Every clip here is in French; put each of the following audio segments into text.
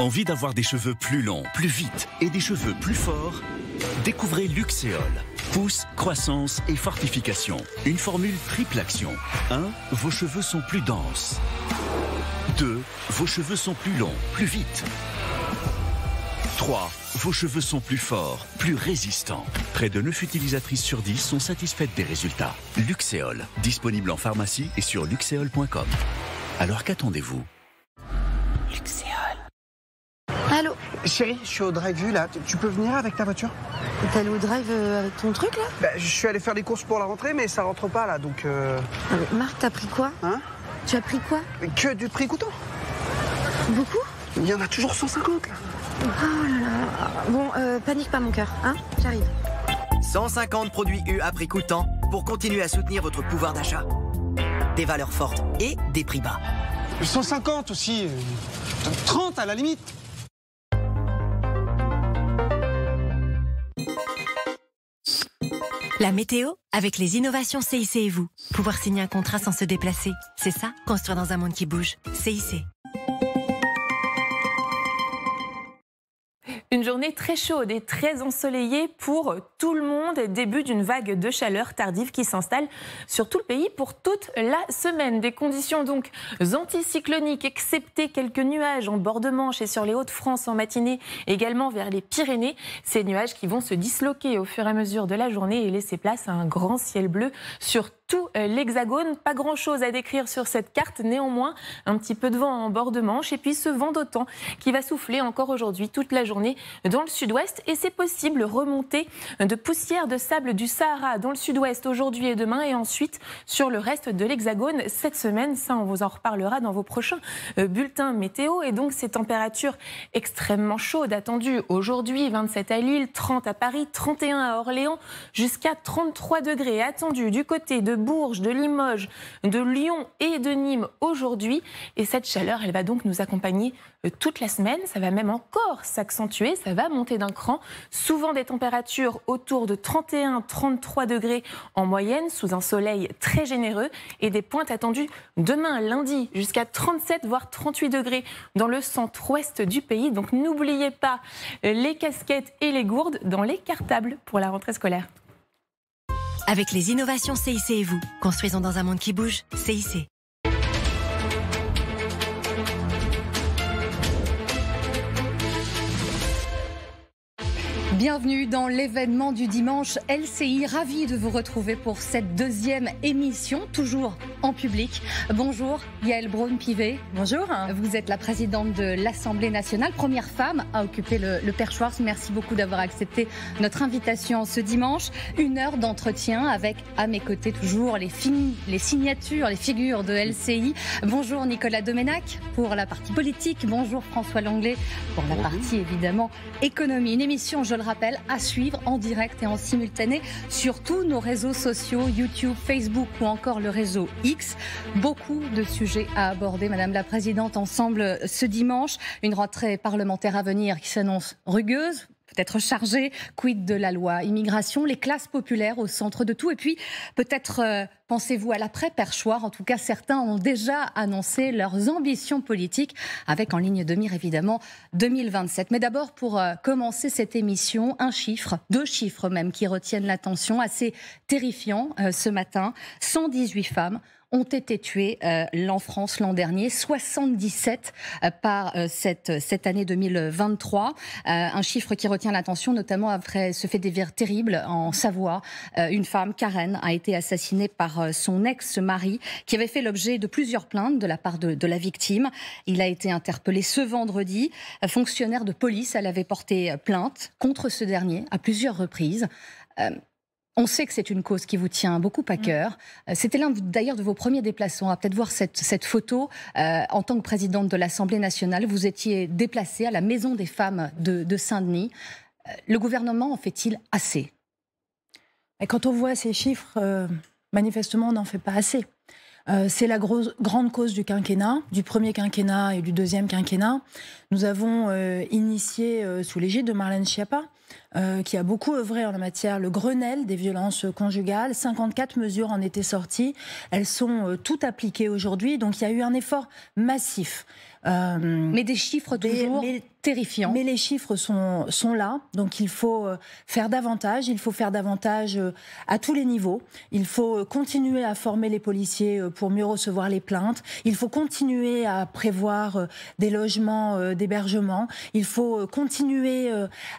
Envie d'avoir des cheveux plus longs, plus vite et des cheveux plus forts Découvrez Luxéol. Pousse, croissance et fortification. Une formule triple action. 1. Vos cheveux sont plus denses. 2. Vos cheveux sont plus longs, plus vite. 3. Vos cheveux sont plus forts, plus résistants. Près de 9 utilisatrices sur 10 sont satisfaites des résultats. Luxéol, disponible en pharmacie et sur luxéol.com. Alors qu'attendez-vous Chérie, je suis au drive-u là. Tu peux venir avec ta voiture T'es allé au drive euh, ton truc là bah, Je suis allé faire les courses pour la rentrée, mais ça rentre pas là donc. Euh, ah, Marc, t'as pris quoi Hein Tu as pris quoi Que du prix coûtant. Beaucoup Il y en a toujours 150 là. Oh là là. Bon, euh, panique pas mon cœur, hein J'arrive. 150 produits U à prix coûtant pour continuer à soutenir votre pouvoir d'achat. Des valeurs fortes et des prix bas. 150 aussi. 30 à la limite. La météo avec les innovations CIC et vous. Pouvoir signer un contrat sans se déplacer, c'est ça, construire dans un monde qui bouge. CIC. Une journée très chaude et très ensoleillée pour tout le monde, début d'une vague de chaleur tardive qui s'installe sur tout le pays pour toute la semaine. Des conditions donc anticycloniques, excepté quelques nuages en bord de Manche et sur les Hauts-de-France en matinée, également vers les Pyrénées. Ces nuages qui vont se disloquer au fur et à mesure de la journée et laisser place à un grand ciel bleu sur tout euh, l'hexagone. Pas grand-chose à décrire sur cette carte, néanmoins un petit peu de vent en bord de Manche et puis ce vent d'autant qui va souffler encore aujourd'hui toute la journée dans le sud-ouest et c'est possible remonter de poussière de sable du Sahara dans le sud-ouest aujourd'hui et demain et ensuite sur le reste de l'hexagone cette semaine. Ça, on vous en reparlera dans vos prochains euh, bulletins météo et donc ces températures extrêmement chaudes attendues aujourd'hui 27 à Lille, 30 à Paris, 31 à Orléans, jusqu'à 33 degrés attendus du côté de de Bourges, de Limoges, de Lyon et de Nîmes aujourd'hui. Et cette chaleur, elle va donc nous accompagner euh, toute la semaine. Ça va même encore s'accentuer, ça va monter d'un cran. Souvent des températures autour de 31-33 degrés en moyenne, sous un soleil très généreux et des pointes attendues demain, lundi, jusqu'à 37 voire 38 degrés dans le centre-ouest du pays. Donc n'oubliez pas euh, les casquettes et les gourdes dans les cartables pour la rentrée scolaire. Avec les innovations CIC et vous, construisons dans un monde qui bouge, CIC. Bienvenue dans l'événement du dimanche LCI. Ravi de vous retrouver pour cette deuxième émission, toujours en public. Bonjour, Yael Braun-Pivet. Bonjour. Vous êtes la présidente de l'Assemblée nationale, première femme à occuper le, perchoir. Merci beaucoup d'avoir accepté notre invitation ce dimanche. Une heure d'entretien avec, à mes côtés, toujours les, les signatures, les figures de LCI. Bonjour, Nicolas Domenac pour la partie politique. Bonjour, François Langlais pour la partie, évidemment, économie. Une émission, je le rappelle, à suivre en direct et en simultané sur tous nos réseaux sociaux, YouTube, Facebook ou encore le réseau X. Beaucoup de sujets à aborder, Madame la Présidente, ensemble ce dimanche. Une rentrée parlementaire à venir qui s'annonce rugueuse peut-être chargé. Quid de la loi immigration, les classes populaires au centre de tout. Et puis, peut-être euh, pensez-vous à l'après-perchoir. En tout cas, certains ont déjà annoncé leurs ambitions politiques, avec en ligne de mire évidemment 2027. Mais d'abord, pour euh, commencer cette émission, un chiffre, deux chiffres même, qui retiennent l'attention, assez terrifiant euh, ce matin. 118 femmes ont été tués euh, en France l'an dernier, 77 euh, par euh, cette, cette année 2023. un chiffre qui retient l'attention, notamment après ce fait divers terrible en Savoie. une femme, Karen, a été assassinée par son ex-mari qui avait fait l'objet de plusieurs plaintes de la part de, de la victime. Il a été interpellé ce vendredi. Fonctionnaire de police, elle avait porté plainte contre ce dernier à plusieurs reprises. On sait que c'est une cause qui vous tient beaucoup à mm. cœur. Euh, c'était l'un d'ailleurs de vos premiers déplacements. À peut-être voir cette, photo. Euh, en tant que présidente de l'Assemblée nationale, vous étiez déplacée à la Maison des femmes de, Saint-Denis. Euh, le gouvernement en fait-il assez Quand on voit ces chiffres, manifestement, on n'en fait pas assez. Euh, c'est la grosse, grande cause du quinquennat, du premier quinquennat et du deuxième quinquennat. Nous avons euh, initié, euh, sous l'égide de Marlène Schiappa, qui a beaucoup œuvré en la matière, le Grenelle des violences conjugales. 54 mesures en étaient sorties. Elles sont toutes appliquées aujourd'hui. Donc il y a eu un effort massif. mais des chiffres toujours terrifiant. Mais les chiffres sont, sont là, donc il faut euh, faire davantage, il faut faire davantage euh, à tous les niveaux, il faut euh, continuer à former les policiers pour mieux recevoir les plaintes, il faut continuer à prévoir des logements d'hébergement, il faut continuer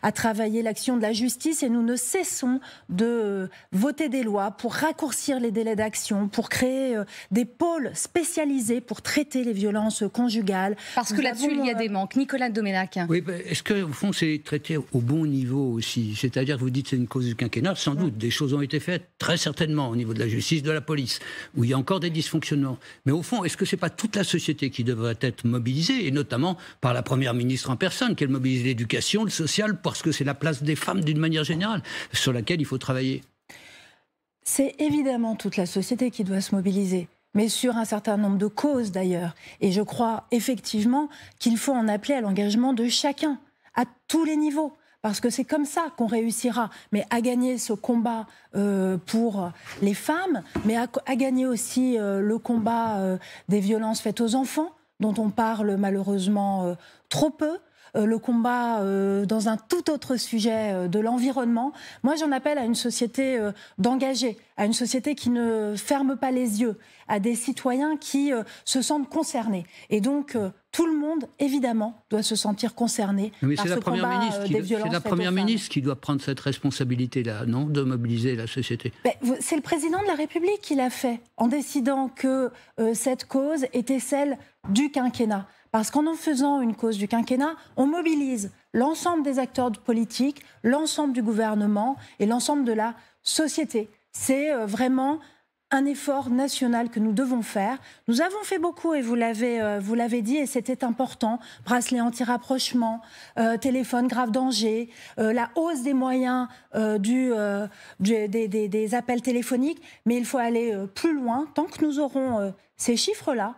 à travailler l'action de la justice et nous ne cessons de voter des lois pour raccourcir les délais d'action, pour créer des pôles spécialisés pour traiter les violences conjugales. Parce que là-dessus, il y a des manques. Nicolas Doménac. Oui, ben, est-ce que, au fond, c'est traité au bon niveau aussi C'est-à-dire, que vous dites c'est une cause du quinquennat, sans doute, des choses ont été faites, très certainement, au niveau de la justice, de la police, où il y a encore des dysfonctionnements. Mais au fond, est-ce que c'est pas toute la société qui devrait être mobilisée, et notamment par la Première ministre en personne, qu'elle mobilise l'éducation, le social, parce que c'est la place des femmes d'une manière générale, sur laquelle il faut travailler c'est évidemment toute la société qui doit se mobiliser mais sur un certain nombre de causes d'ailleurs. Et je crois effectivement qu'il faut en appeler à l'engagement de chacun, à tous les niveaux parce que c'est comme ça qu'on réussira, mais à gagner ce combat euh, pour les femmes, mais à, gagner aussi euh, le combat euh, des violences faites aux enfants, dont on parle malheureusement trop peu, euh, le combat euh, dans un tout autre sujet euh, de l'environnement. Moi, j'en appelle à une société d'engager, à une société qui ne ferme pas les yeux, à des citoyens qui se sentent concernés. Et donc, tout le monde, évidemment, doit se sentir concerné par ce la C'est la première ministre qui doit prendre cette responsabilité-là, non De mobiliser la société. Ben, c'est le président de la République qui l'a fait, en décidant que cette cause était celle du quinquennat. Parce qu'en en faisant une cause du quinquennat, on mobilise l'ensemble des acteurs politiques, l'ensemble du gouvernement et l'ensemble de la société. C'est euh, vraiment un effort national que nous devons faire. Nous avons fait beaucoup, et vous l'avez, euh, vous l'avez dit, et c'était important. Bracelet anti-rapprochement, euh, téléphone grave danger, la hausse des moyens des, appels téléphoniques. Mais il faut aller plus loin. Tant que nous aurons ces chiffres-là,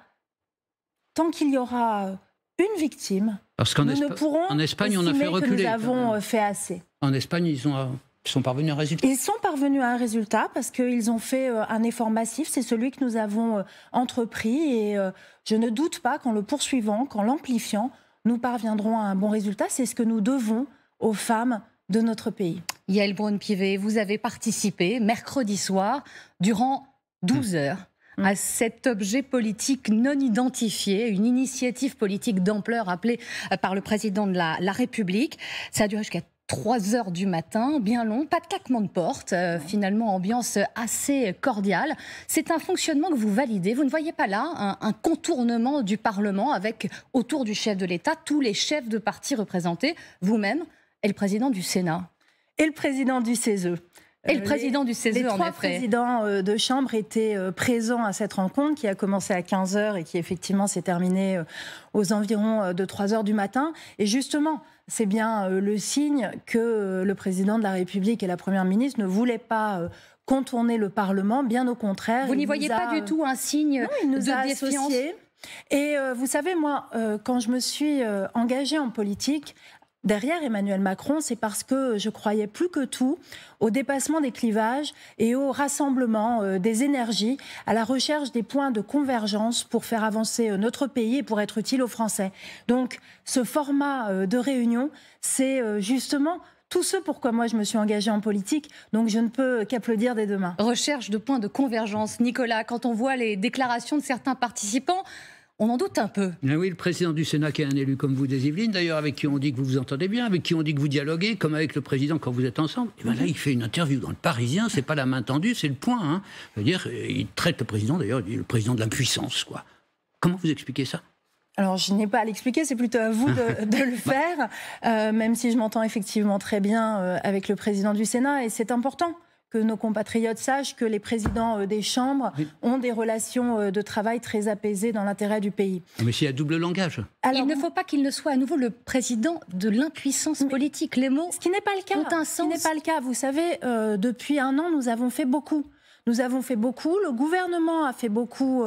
tant qu'il y aura euh, une victime, Parce nous ne pourrons en Espagne, on a fait reculer. que nous avons euh, fait assez. En Espagne, ils ont euh, sont parvenus à un résultat Ils sont parvenus à un résultat parce qu'ils ont fait un effort massif. C'est celui que nous avons entrepris. Et je ne doute pas qu'en le poursuivant, qu'en l'amplifiant, nous parviendrons à un bon résultat. C'est ce que nous devons aux femmes de notre pays. Yael Braun-Pivet, vous avez participé mercredi soir durant 12 hum. heures à cet objet politique non identifié, une initiative politique d'ampleur appelée euh, par le président de la, République. Ça a duré jusqu'à 3 heures du matin, bien long, pas de claquement de porte, euh, finalement ambiance assez cordiale. C'est un fonctionnement que vous validez. Vous ne voyez pas là un, contournement du Parlement avec autour du chef de l'État tous les chefs de parti représentés, vous-même et le président du Sénat. Et le président du CESE. Et le président du CESE, les en trois présidents euh, de chambre était euh, présent à cette rencontre qui a commencé à 15h et qui effectivement s'est terminée euh, aux environs de 3h du matin. Et justement, c'est bien le signe que le président de la République et la première ministre ne voulaient pas contourner le Parlement, bien au contraire. Vous n'y voyez pas du tout un signe nous de a associés. Et vous savez, moi, quand je me suis engagée en politique, derrière Emmanuel Macron, c'est parce que je croyais plus que tout au dépassement des clivages et au rassemblement euh, des énergies, à la recherche des points de convergence pour faire avancer euh, notre pays et pour être utile aux Français. Donc ce format euh, de réunion, c'est justement tout ce pourquoi moi je me suis engagée en politique, donc je ne peux qu'applaudir dès demain. Recherche de points de convergence. Nicolas, quand on voit les déclarations de certains participants, on en doute un peu. Ah oui, le président du Sénat, qui est un élu comme vous des Yvelines, d'ailleurs, avec qui on dit que vous vous entendez bien, avec qui on dit que vous dialoguez, comme avec le président quand vous êtes ensemble, et eh bien là, il fait une interview dans le Parisien, c'est pas la main tendue, c'est le point. Hein. dire il traite le président, d'ailleurs, le président de l'impuissance, quoi. Comment vous expliquez ça alors, je n'ai pas à l'expliquer, c'est plutôt à vous de, le faire, euh, même si je m'entends effectivement très bien euh, avec le président du Sénat, et c'est important que nos compatriotes sachent que les présidents euh, des chambres ont des relations euh, de travail très apaisées dans l'intérêt du pays. Ah, mais y a double langage. il ne faut pas qu'il ne soit à nouveau le président de l'impuissance politique. Les mots. Ce qui n'est pas le cas. Ce qui n'est pas le cas. Vous savez, euh, depuis un an, nous avons fait beaucoup. Nous avons fait beaucoup, le gouvernement a fait beaucoup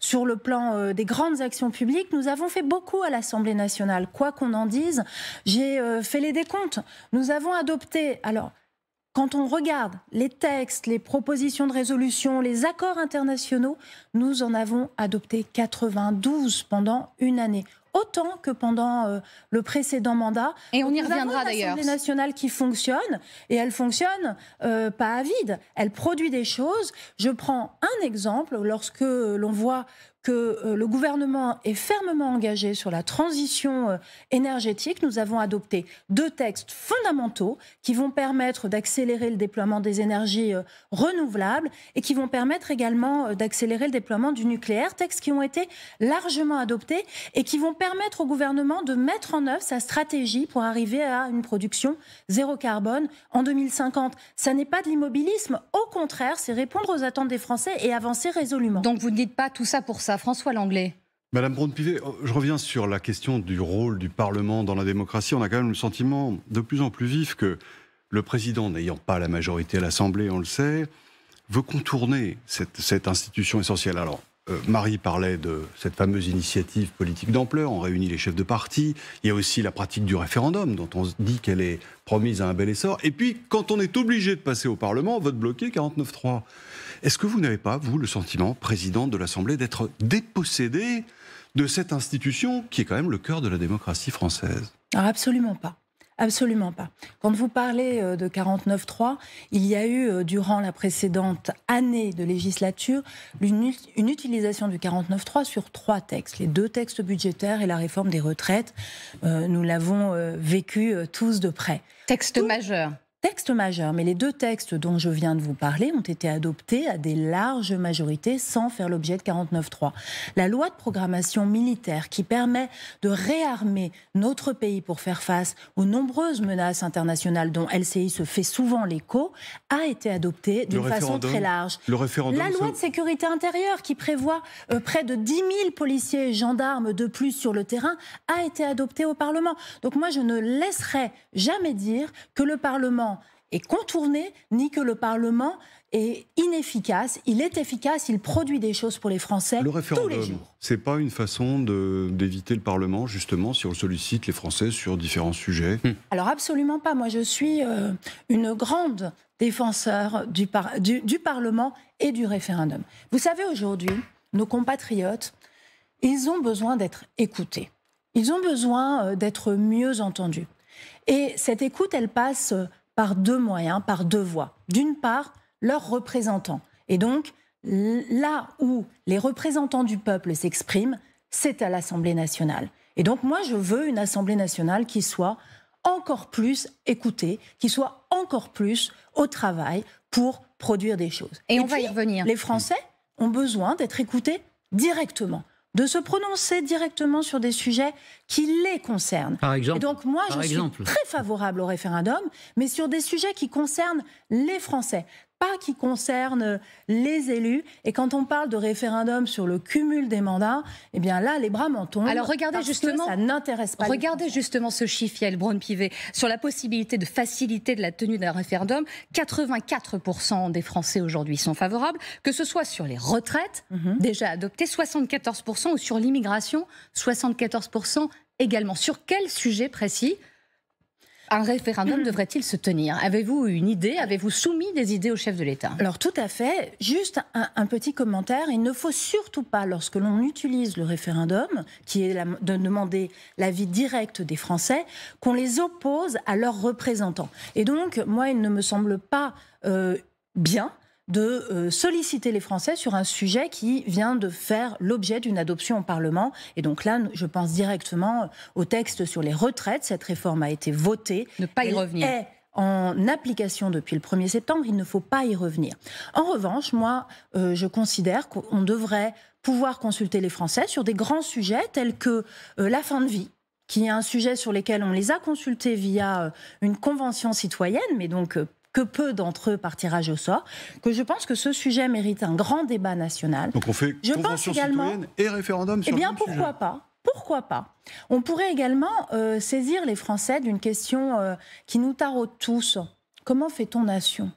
sur le plan des grandes actions publiques, nous avons fait beaucoup à l'Assemblée nationale, quoi qu'on en dise. J'ai fait les décomptes, nous avons adopté, alors quand on regarde les textes, les propositions de résolution, les accords internationaux, nous en avons adopté 92 pendant une année autant que pendant euh, le précédent mandat. Et on y reviendra d'ailleurs. L'Assemblée nationale qui fonctionne, et elle fonctionne euh, pas à vide. Elle produit des choses. Je prends un exemple, lorsque l'on voit que euh, le gouvernement est fermement engagé sur la transition euh, énergétique. Nous avons adopté deux textes fondamentaux qui vont permettre d'accélérer le déploiement des énergies euh, renouvelables et qui vont permettre également d'accélérer le déploiement du nucléaire, textes qui ont été largement adoptés et qui vont permettre au gouvernement de mettre en œuvre sa stratégie pour arriver à une production zéro carbone en 2050. Ça n'est pas de l'immobilisme, au contraire, c'est répondre aux attentes des Français et avancer résolument. Donc vous ne dites pas tout ça pour ça. François Langlais Madame bronte pivet euh, je reviens sur la question du rôle du Parlement dans la démocratie. On a quand même le sentiment de plus en plus vif que le président, n'ayant pas la majorité à l'Assemblée, on le sait, veut contourner cette, institution essentielle. Alors, euh, Marie parlait de cette fameuse initiative politique d'ampleur, on réunit les chefs de parti, il y a aussi la pratique du référendum dont on dit qu'elle est promise à un bel essor, et puis quand on est obligé de passer au Parlement, on vote bloqué 49-3. Est-ce que vous n'avez pas, vous, le sentiment, président de l'Assemblée, d'être dépossédé de cette institution qui est quand même le cœur de la démocratie française Alors ah, Absolument pas. Absolument pas. Quand vous parlez euh, de 49.3, il y a eu, euh, durant la précédente année de législature, une, utilisation du 49.3 sur trois textes, les deux textes budgétaires et la réforme des retraites. Euh, nous l'avons vécu tous de près. Texte majeur texte majeur, mais les deux textes dont je viens de vous parler ont été adoptés à des larges majorités sans faire l'objet de 49.3. La loi de programmation militaire qui permet de réarmer notre pays pour faire face aux nombreuses menaces internationales dont LCI se fait souvent l'écho a été adoptée d'une façon très large. Le la loi de sécurité intérieure qui prévoit euh, près de 10 000 policiers et gendarmes de plus sur le terrain a été adoptée au Parlement. Donc moi, je ne laisserai jamais dire que le Parlement est contourné, ni que le Parlement est inefficace. Il est efficace, il produit des choses pour les Français le référendum, tous les jours. C'est pas une façon d'éviter le Parlement, justement, si on sollicite les Français sur différents sujets hmm. Alors absolument pas. Moi, je suis euh, une grande défenseur du, du Parlement et du référendum. Vous savez, aujourd'hui, nos compatriotes, ils ont besoin d'être écoutés. Ils ont besoin euh, d'être mieux entendus. Et cette écoute, elle passe euh, par deux moyens, par deux voies. D'une part, leurs représentants. Et donc, là où les représentants du peuple s'expriment, c'est à l'Assemblée nationale. Et donc, moi, je veux une Assemblée nationale qui soit encore plus écoutée, qui soit encore plus au travail pour produire des choses. Et, on va y revenir. Les Français ont besoin d'être écoutés directement de se prononcer directement sur des sujets qui les concernent. Par exemple. donc moi, je suis très favorable au référendum, mais sur des sujets qui concernent les Français pas qui concerne les élus. Et quand on parle de référendum sur le cumul des mandats, eh bien là, les bras m'en Alors regardez justement, ça n'intéresse pas. Regardez justement ce chiffre, Yael brown pivet sur la possibilité de faciliter de la tenue d'un référendum. 84% des Français aujourd'hui sont favorables, que ce soit sur les retraites mhm. déjà adoptées, 74%, ou sur l'immigration, 74% également. Sur quel sujet précis un référendum devrait-il se tenir Avez-vous une idée Avez-vous soumis des idées au chef de l'État Alors tout à fait. Juste un, petit commentaire. Il ne faut surtout pas, lorsque l'on utilise le référendum, qui est de demander l'avis direct des Français, qu'on les oppose à leurs représentants. Et donc, moi, il ne me semble pas euh, bien de euh, solliciter les Français sur un sujet qui vient de faire l'objet d'une adoption au Parlement. Et donc là, je pense directement au texte sur les retraites. Cette réforme a été votée. Ne pas y revenir. Est en application depuis le 1er septembre, il ne faut pas y revenir. En revanche, moi, euh, je considère qu'on devrait pouvoir consulter les Français sur des grands sujets tels que euh, la fin de vie, qui est un sujet sur lequel on les a consultés via une convention citoyenne, mais donc que peu d'entre eux par au sort, que je pense que ce sujet mérite un grand débat national. Donc on fait je pense également, et référendum eh sur Eh bien pourquoi pas pourquoi pas On pourrait également euh, saisir les Français d'une question euh, qui nous taraude tous. Comment fait-on nation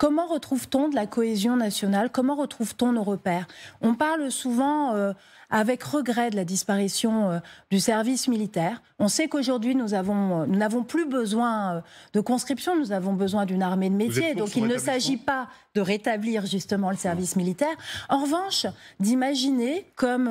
Comment retrouve-t-on de la cohésion nationale Comment retrouve-t-on nos repères On parle souvent euh, avec regret de la disparition euh, du service militaire. On sait qu'aujourd'hui, nous euh, n'avons nous plus besoin de conscription, nous avons besoin d'une armée de métier. Donc il ne s'agit pas de rétablir justement le service militaire. En revanche, d'imaginer, comme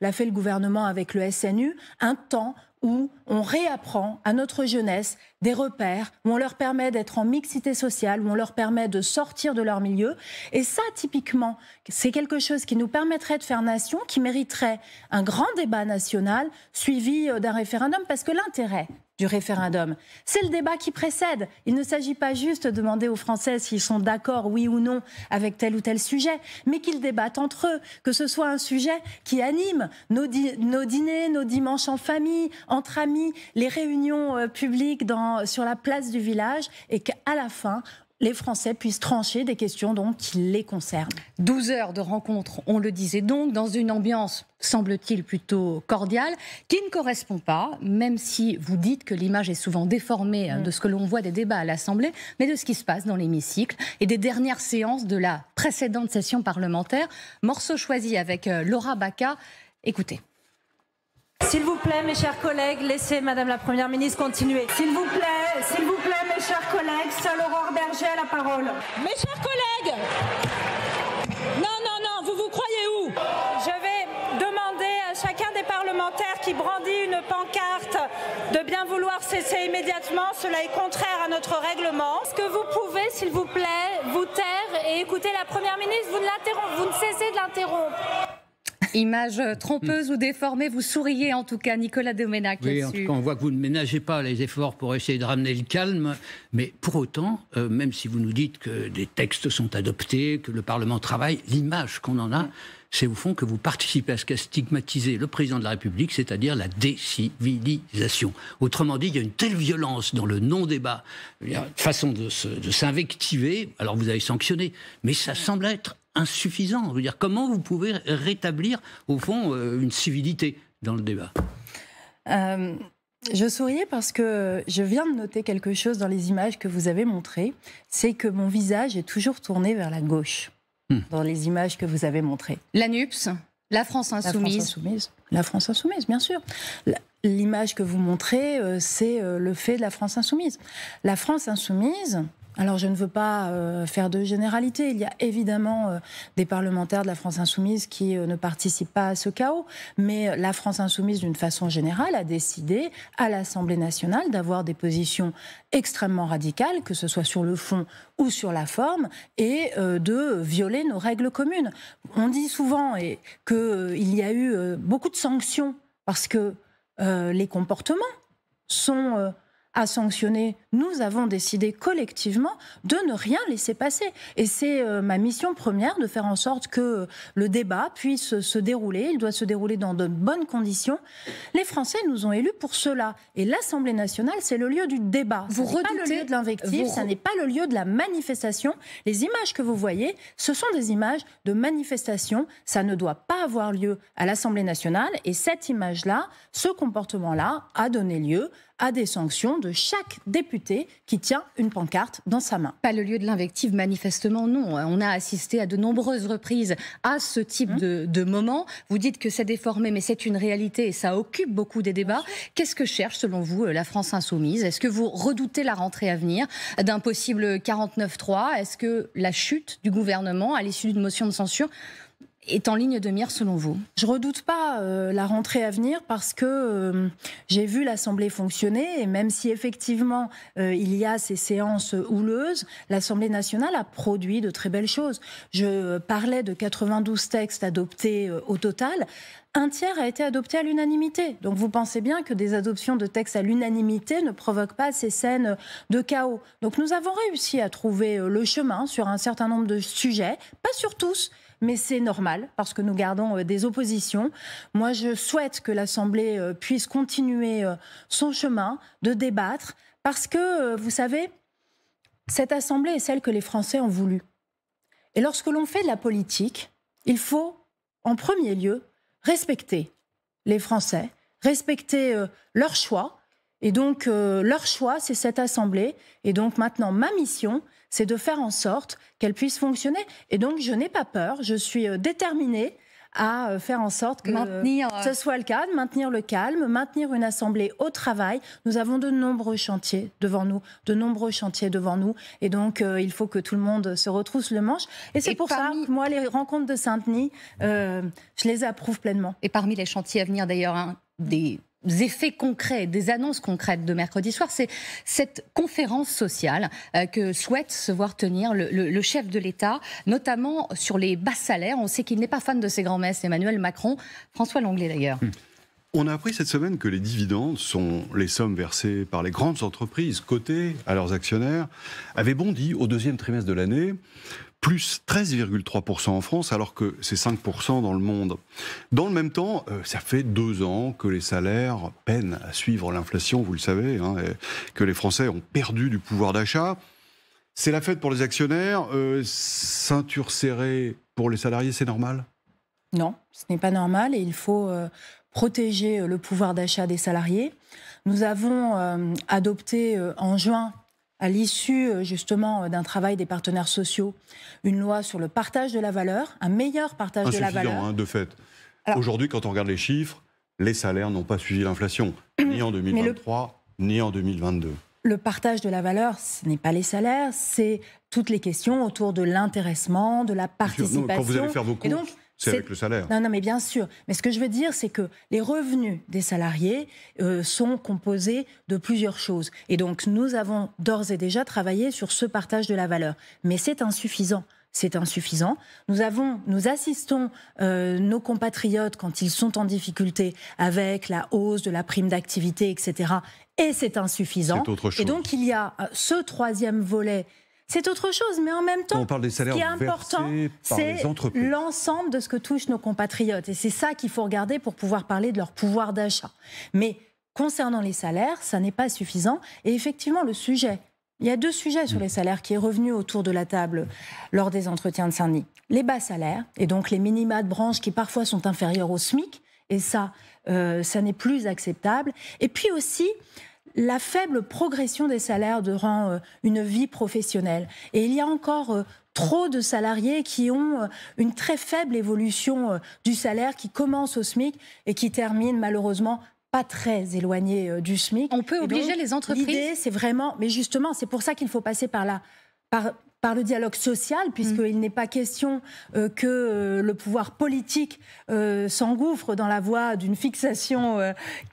l'a fait le gouvernement avec le SNU, un temps où on réapprend à notre jeunesse des repères, où on leur permet d'être en mixité sociale, où on leur permet de sortir de leur milieu. Et ça, typiquement, c'est quelque chose qui nous permettrait de faire nation, qui mériterait un grand débat national suivi euh, d'un référendum, parce que l'intérêt du référendum. C'est le débat qui précède. Il ne s'agit pas juste de demander aux Français s'ils sont d'accord, oui ou non, avec tel ou tel sujet, mais qu'ils débattent entre eux, que ce soit un sujet qui anime nos, nos dîners, nos dimanches en famille, entre amis, les réunions euh, publiques dans, sur la place du village, et qu'à la fin, les Français puissent trancher des questions dont qui les concernent. 12 heures de rencontre, on le disait donc, dans une ambiance, semble-t-il, plutôt cordiale, qui ne correspond pas, même si vous dites que l'image est souvent déformée hein, mm. de ce que l'on voit des débats à l'Assemblée, mais de ce qui se passe dans l'hémicycle et des dernières séances de la précédente session parlementaire. Morceau choisi avec euh, Laura Bacca. Écoutez. S'il vous plaît, mes chers collègues, laissez Madame la Première ministre continuer. S'il vous plaît, s'il vous plaît, mes chers collègues, seule Aurore Berger a la parole. Mes chers collègues Non, non, non, vous vous croyez où Je vais demander à chacun des parlementaires qui brandit une pancarte de bien vouloir cesser immédiatement. Cela est contraire à notre règlement. Est-ce que vous pouvez, s'il vous plaît, vous taire et écouter la Première ministre Vous ne, vous ne cessez de l'interrompre. Image euh, trompeuse ou déformée, vous souriez en tout cas, Nicolas Domenac. Oui, en tout cas, on voit que vous ne ménagez pas les efforts pour essayer de ramener le calme. Mais pour autant, euh, même si vous nous dites que des textes sont adoptés, que le Parlement travaille, l'image qu'on en a, c'est au fond que vous participez à ce qu'a stigmatisé le président de la République, c'est-à-dire la décivilisation. Autrement dit, il y a une telle violence dans le non-débat, façon de s'invectiver, alors vous avez sanctionné, mais ça semble être insuffisant. dire, comment vous pouvez rétablir, au fond, euh, une civilité dans le débat euh, Je souriais parce que je viens de noter quelque chose dans les images que vous avez montrées, c'est que mon visage est toujours tourné vers la gauche hmm. dans les images que vous avez montrées. la nups La France insoumise, la France insoumise bien sûr. L'image que vous montrez, euh, c'est le fait de la France insoumise. La France insoumise, alors je ne veux pas euh, faire de généralité. Il y a évidemment euh, des parlementaires de la France insoumise qui euh, ne participent pas à ce chaos, mais la France insoumise, d'une façon générale, a décidé à l'Assemblée nationale d'avoir des positions extrêmement radicales, que ce soit sur le fond ou sur la forme, et de violer nos règles communes. On dit souvent qu'il y a eu beaucoup de sanctions parce que les comportements sont à sanctionner, nous avons décidé collectivement de ne rien laisser passer. Et c'est euh, ma mission première de faire en sorte que euh, le débat puisse se dérouler. Il doit se dérouler dans de bonnes conditions. Les Français nous ont élus pour cela. Et l'Assemblée nationale, c'est le lieu du débat. Vous réduisez le lieu de l'invective, Ce ça n'est pas le lieu de la manifestation. Les images que vous voyez, ce sont des images de manifestation. Ça ne doit pas avoir lieu à l'Assemblée nationale. Et cette image-là, ce comportement-là, a donné lieu à des sanctions de chaque député qui tient une pancarte dans sa main. Pas le lieu de l'invective, manifestement non. On a assisté à de nombreuses reprises à ce type de, mmh. de moment. Vous dites que c'est déformé, mais c'est une réalité et ça occupe beaucoup des débats. Qu'est-ce que cherche, selon vous, euh, la France insoumise Est-ce que vous redoutez la rentrée à venir d'un possible 49-3 Est-ce que la chute du gouvernement à l'issue d'une motion de censure est en ligne de mire selon vous Je redoute pas euh, la rentrée à venir parce que euh, j'ai vu l'Assemblée fonctionner et même si effectivement euh, il y a ces séances houleuses, l'Assemblée nationale a produit de très belles choses. Je parlais de 92 textes adoptés au total un tiers a été adopté à l'unanimité. Donc vous pensez bien que des adoptions de textes à l'unanimité ne provoquent pas ces scènes de chaos. Donc nous avons réussi à trouver le chemin sur un certain nombre de sujets, pas sur tous, mais c'est normal parce que nous gardons euh, des oppositions. Moi, je souhaite que l'Assemblée euh, puisse continuer euh, son chemin de débattre parce que, vous savez, cette Assemblée est celle que les Français ont voulu. Et lorsque l'on fait de la politique, il faut, en premier lieu, respecter les Français, respecter leurs choix, et donc, euh, leur choix, c'est cette Assemblée. Et donc, maintenant, ma mission, c'est de faire en sorte qu'elle puisse fonctionner. Et donc, je n'ai pas peur, je suis euh, déterminée à euh, faire en sorte que maintenir... ce soit le cas, de maintenir le calme, maintenir une assemblée au travail. Nous avons de nombreux chantiers devant nous, de nombreux chantiers devant nous, et donc il faut que tout le monde se retrousse le manche. Et c'est pour ça que moi, les rencontres de Saint-Denis, je les approuve pleinement. Et parmi les chantiers à venir d'ailleurs, un hein, des effets concrets, des annonces concrètes de mercredi soir, c'est cette conférence sociale euh, que souhaite se voir tenir le, chef de l'État, notamment sur les bas salaires. On sait qu'il n'est pas fan de ces grands-messes, Emmanuel Macron, François Longlet d'ailleurs. Hmm. On a appris cette semaine que les dividendes sont les sommes versées par les grandes entreprises cotées à leurs actionnaires avaient bondi au deuxième trimestre de l'année plus 13,3% en France, alors que c'est 5% dans le monde. Dans le même temps, euh, ça fait deux ans que les salaires peinent à suivre l'inflation, vous le savez, hein, que les Français ont perdu du pouvoir d'achat. C'est la fête pour les actionnaires, euh, ceinture serrée pour les salariés, c'est normal Non, ce n'est pas normal et il faut euh, protéger le pouvoir d'achat des salariés. Nous avons adopté en juin à l'issue euh, justement euh, d'un travail des partenaires sociaux, une loi sur le partage de la valeur, un meilleur partage ah, de la valeur. Hein, de fait. Aujourd'hui, quand on regarde les chiffres, les salaires n'ont pas suivi l'inflation, ni en 2023, ni en 2022. Le partage de la valeur, ce n'est pas les salaires, c'est toutes les questions autour de l'intéressement, de la participation. quand vous allez faire vos comptes, c'est avec le salaire. Non, non, mais bien sûr. Mais ce que je veux dire, c'est que les revenus des salariés euh, sont composés de plusieurs choses. Et donc, nous avons d'ores et déjà travaillé sur ce partage de la valeur. Mais c'est insuffisant c'est insuffisant. Nous avons, nous assistons euh, nos compatriotes quand ils sont en difficulté avec la hausse de la prime d'activité, etc. Et c'est insuffisant. Autre chose. Et donc il y a euh, ce troisième volet c'est autre chose. Mais en même temps, ce qui est important, c'est l'ensemble de ce que touchent nos compatriotes. Et c'est ça qu'il faut regarder pour pouvoir parler de leur pouvoir d'achat. Mais concernant les salaires, ça n'est pas suffisant. Et effectivement, le sujet il y a deux sujets sur les salaires qui est revenu autour de la table lors des entretiens de Saint-Denis. Les bas salaires, et donc les minima de branche qui parfois sont inférieurs au SMIC, et ça, euh, ça n'est plus acceptable. Et puis aussi, la faible progression des salaires durant euh, une vie professionnelle. Et il y a encore euh, trop de salariés qui ont euh, une très faible évolution du salaire qui commence au SMIC et qui termine malheureusement pas très éloigné du SMIC. On peut obliger les entreprises. L'idée, c'est vraiment, mais justement, c'est pour ça qu'il faut passer par là par le dialogue social, mm. puisqu'il n'est pas question euh, que euh, le pouvoir politique euh, s'engouffre dans la voie d'une fixation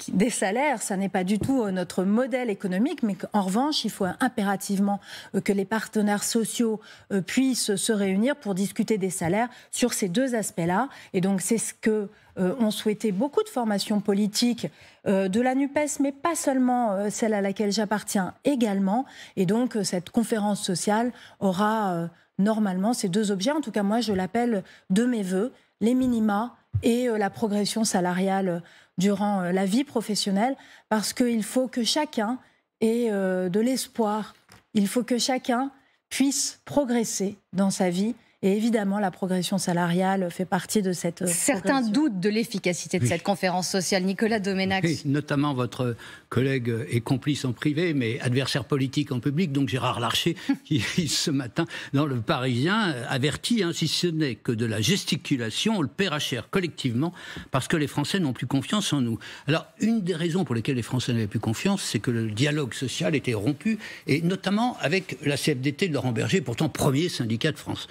des salaires. Ça n'est pas du tout notre modèle économique, mais en revanche, il faut impérativement que les partenaires sociaux puissent se réunir pour discuter des salaires sur ces deux aspects-là. Et donc, c'est ce que euh, ont souhaité beaucoup de formations politiques euh, de la NUPES, mais pas seulement euh, celle à laquelle j'appartiens également. Et donc, cette conférence sociale aura normalement ces deux objets. En tout cas, moi, je l'appelle de mes voeux les minima et la progression salariale durant la vie professionnelle, parce qu'il faut que chacun ait de l'espoir, il faut que chacun puisse progresser dans sa vie et évidemment, la progression salariale fait partie de cette. Euh, Certains doutent de l'efficacité de cette conférence sociale. Nicolas Domenac. notamment votre collègue et complice en privé, mais adversaire politique en public, donc Gérard Larcher, qui ce matin, dans le Parisien, avertit, hein, si ce n'est que de la gesticulation, on le paiera cher collectivement, parce que les Français n'ont plus confiance en nous. Alors, une des raisons pour lesquelles les Français n'avaient plus confiance, c'est que le dialogue social était rompu, et notamment avec la CFDT de Laurent Berger, pourtant premier syndicat de France.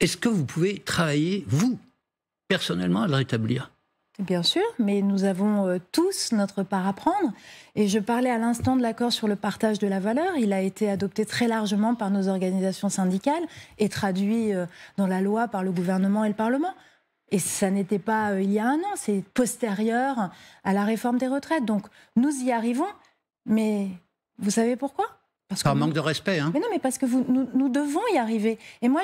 Est-ce que vous pouvez travailler, vous, personnellement, à le rétablir Bien sûr, mais nous avons euh, tous notre part à prendre. Et je parlais à l'instant de l'accord sur le partage de la valeur. Il a été adopté très largement par nos organisations syndicales et traduit euh, dans la loi par le gouvernement et le Parlement. Et ça n'était pas euh, il y a un an, c'est postérieur à la réforme des retraites. Donc nous y arrivons, mais vous savez pourquoi parce Par manque de respect. Hein. Mais non, mais parce que vous, nous, nous, devons y arriver. Et moi,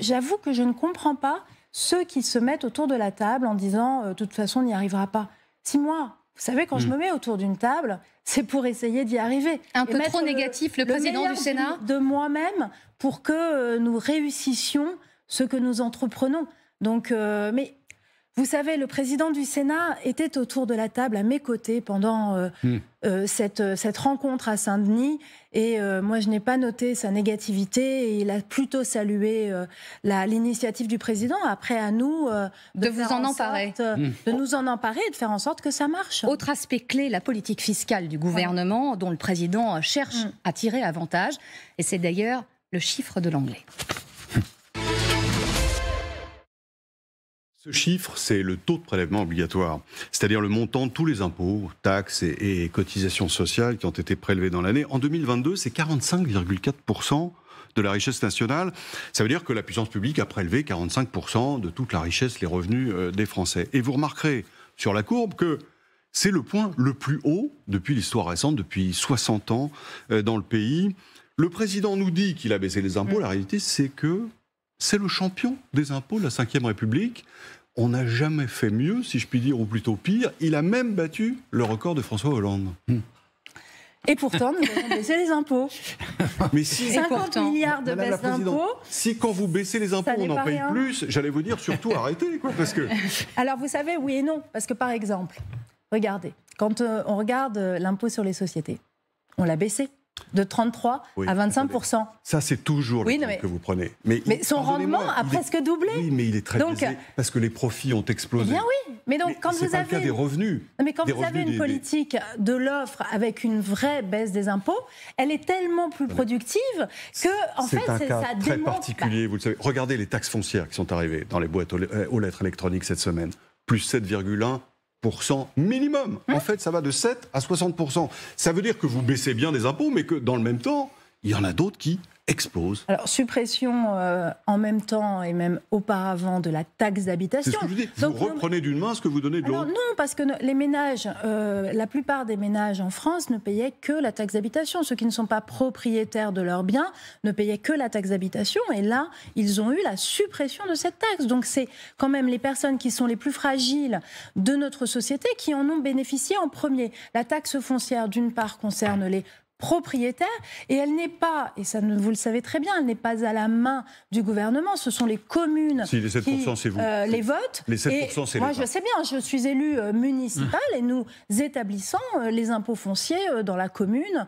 j'avoue que je ne comprends pas ceux qui se mettent autour de la table en disant euh, de toute façon, on n'y arrivera pas. Si moi, vous savez, quand je hmm. me mets autour d'une table, c'est pour essayer d'y arriver. Un peu trop négatif, le, président du Sénat. De, moi-même pour que euh, nous réussissions ce que nous entreprenons. Donc, euh, mais vous savez, le président du Sénat était autour de la table à mes côtés pendant euh, hmm. euh, euh, cette, rencontre à Saint-Denis. Et moi, je n'ai pas noté sa négativité. il a plutôt salué l'initiative du président. Après, à nous de, en, hmm. De nous en emparer et de faire en sorte que ça marche. Autre aspect clé, la politique fiscale du gouvernement, dont le président cherche hmm. à tirer avantage. Et c'est d'ailleurs le chiffre de l'anglais. Ce chiffre, c'est le taux de prélèvement obligatoire, c'est-à-dire le montant de tous les impôts, taxes et, cotisations sociales qui ont été prélevés dans l'année. En 2022, c'est 45,4% de la richesse nationale. Ça veut dire que la puissance publique a prélevé 45% de toute la richesse, les revenus euh, des Français. Et vous remarquerez sur la courbe que c'est le point le plus haut depuis l'histoire récente, depuis 60 ans euh, dans le pays. Le président nous dit qu'il a baissé les impôts. La réalité, c'est que c'est le champion des impôts de la Ve République on n'a jamais fait mieux, si je puis dire, ou plutôt pire. Il a même battu le record de François Hollande. Et pourtant, nous avons baissé les impôts. Mais si 50 milliards de baisse d'impôts. Si quand vous baissez les impôts, on en paye plus, j'allais vous dire surtout arrêtez. Quoi, parce que... Alors vous savez, oui et non. Parce que par exemple, regardez, quand euh, on regarde euh, l'impôt sur les sociétés, on l'a baissé de 33 à 25 Ça, c'est toujours le mais... que vous prenez. Mais, son rendement a presque doublé. Oui, mais il est très donc, parce que les profits ont explosé. Eh bien oui, mais donc quand vous avez cas des revenus, mais quand vous avez une politique de l'offre avec une vraie baisse des impôts, elle est tellement plus productive que en fait, un cas ça très particulier. Vous le savez. Regardez les taxes foncières qui sont arrivées dans les boîtes aux euh, lettres électroniques cette semaine, plus 7,1 minimum. Hein en fait, ça va de 7 à 60 Ça veut dire que vous baissez bien des impôts, mais que dans le même temps, il y en a d'autres qui expose Alors, suppression euh, en même temps et même auparavant de la taxe d'habitation. vous reprenez d'une main ce que vous donnez de l'autre. Non, parce que les ménages, euh, la plupart des ménages en France ne payaient que la taxe d'habitation. Ceux qui ne sont pas propriétaires de leurs biens ne payaient que la taxe d'habitation. Et là, ils ont eu la suppression de cette taxe. Donc, c'est quand même les personnes qui sont les plus fragiles de notre société qui en ont bénéficié en premier. La taxe foncière, d'une part, concerne les propriétaire et elle n'est pas, et ça vous le savez très bien, elle n'est pas à la main du gouvernement, ce sont les communes les qui euh, les votent. Les 7%, c'est Moi, je sais bien, je suis élu euh, municipal mmh. et nous établissons euh, les impôts fonciers dans la commune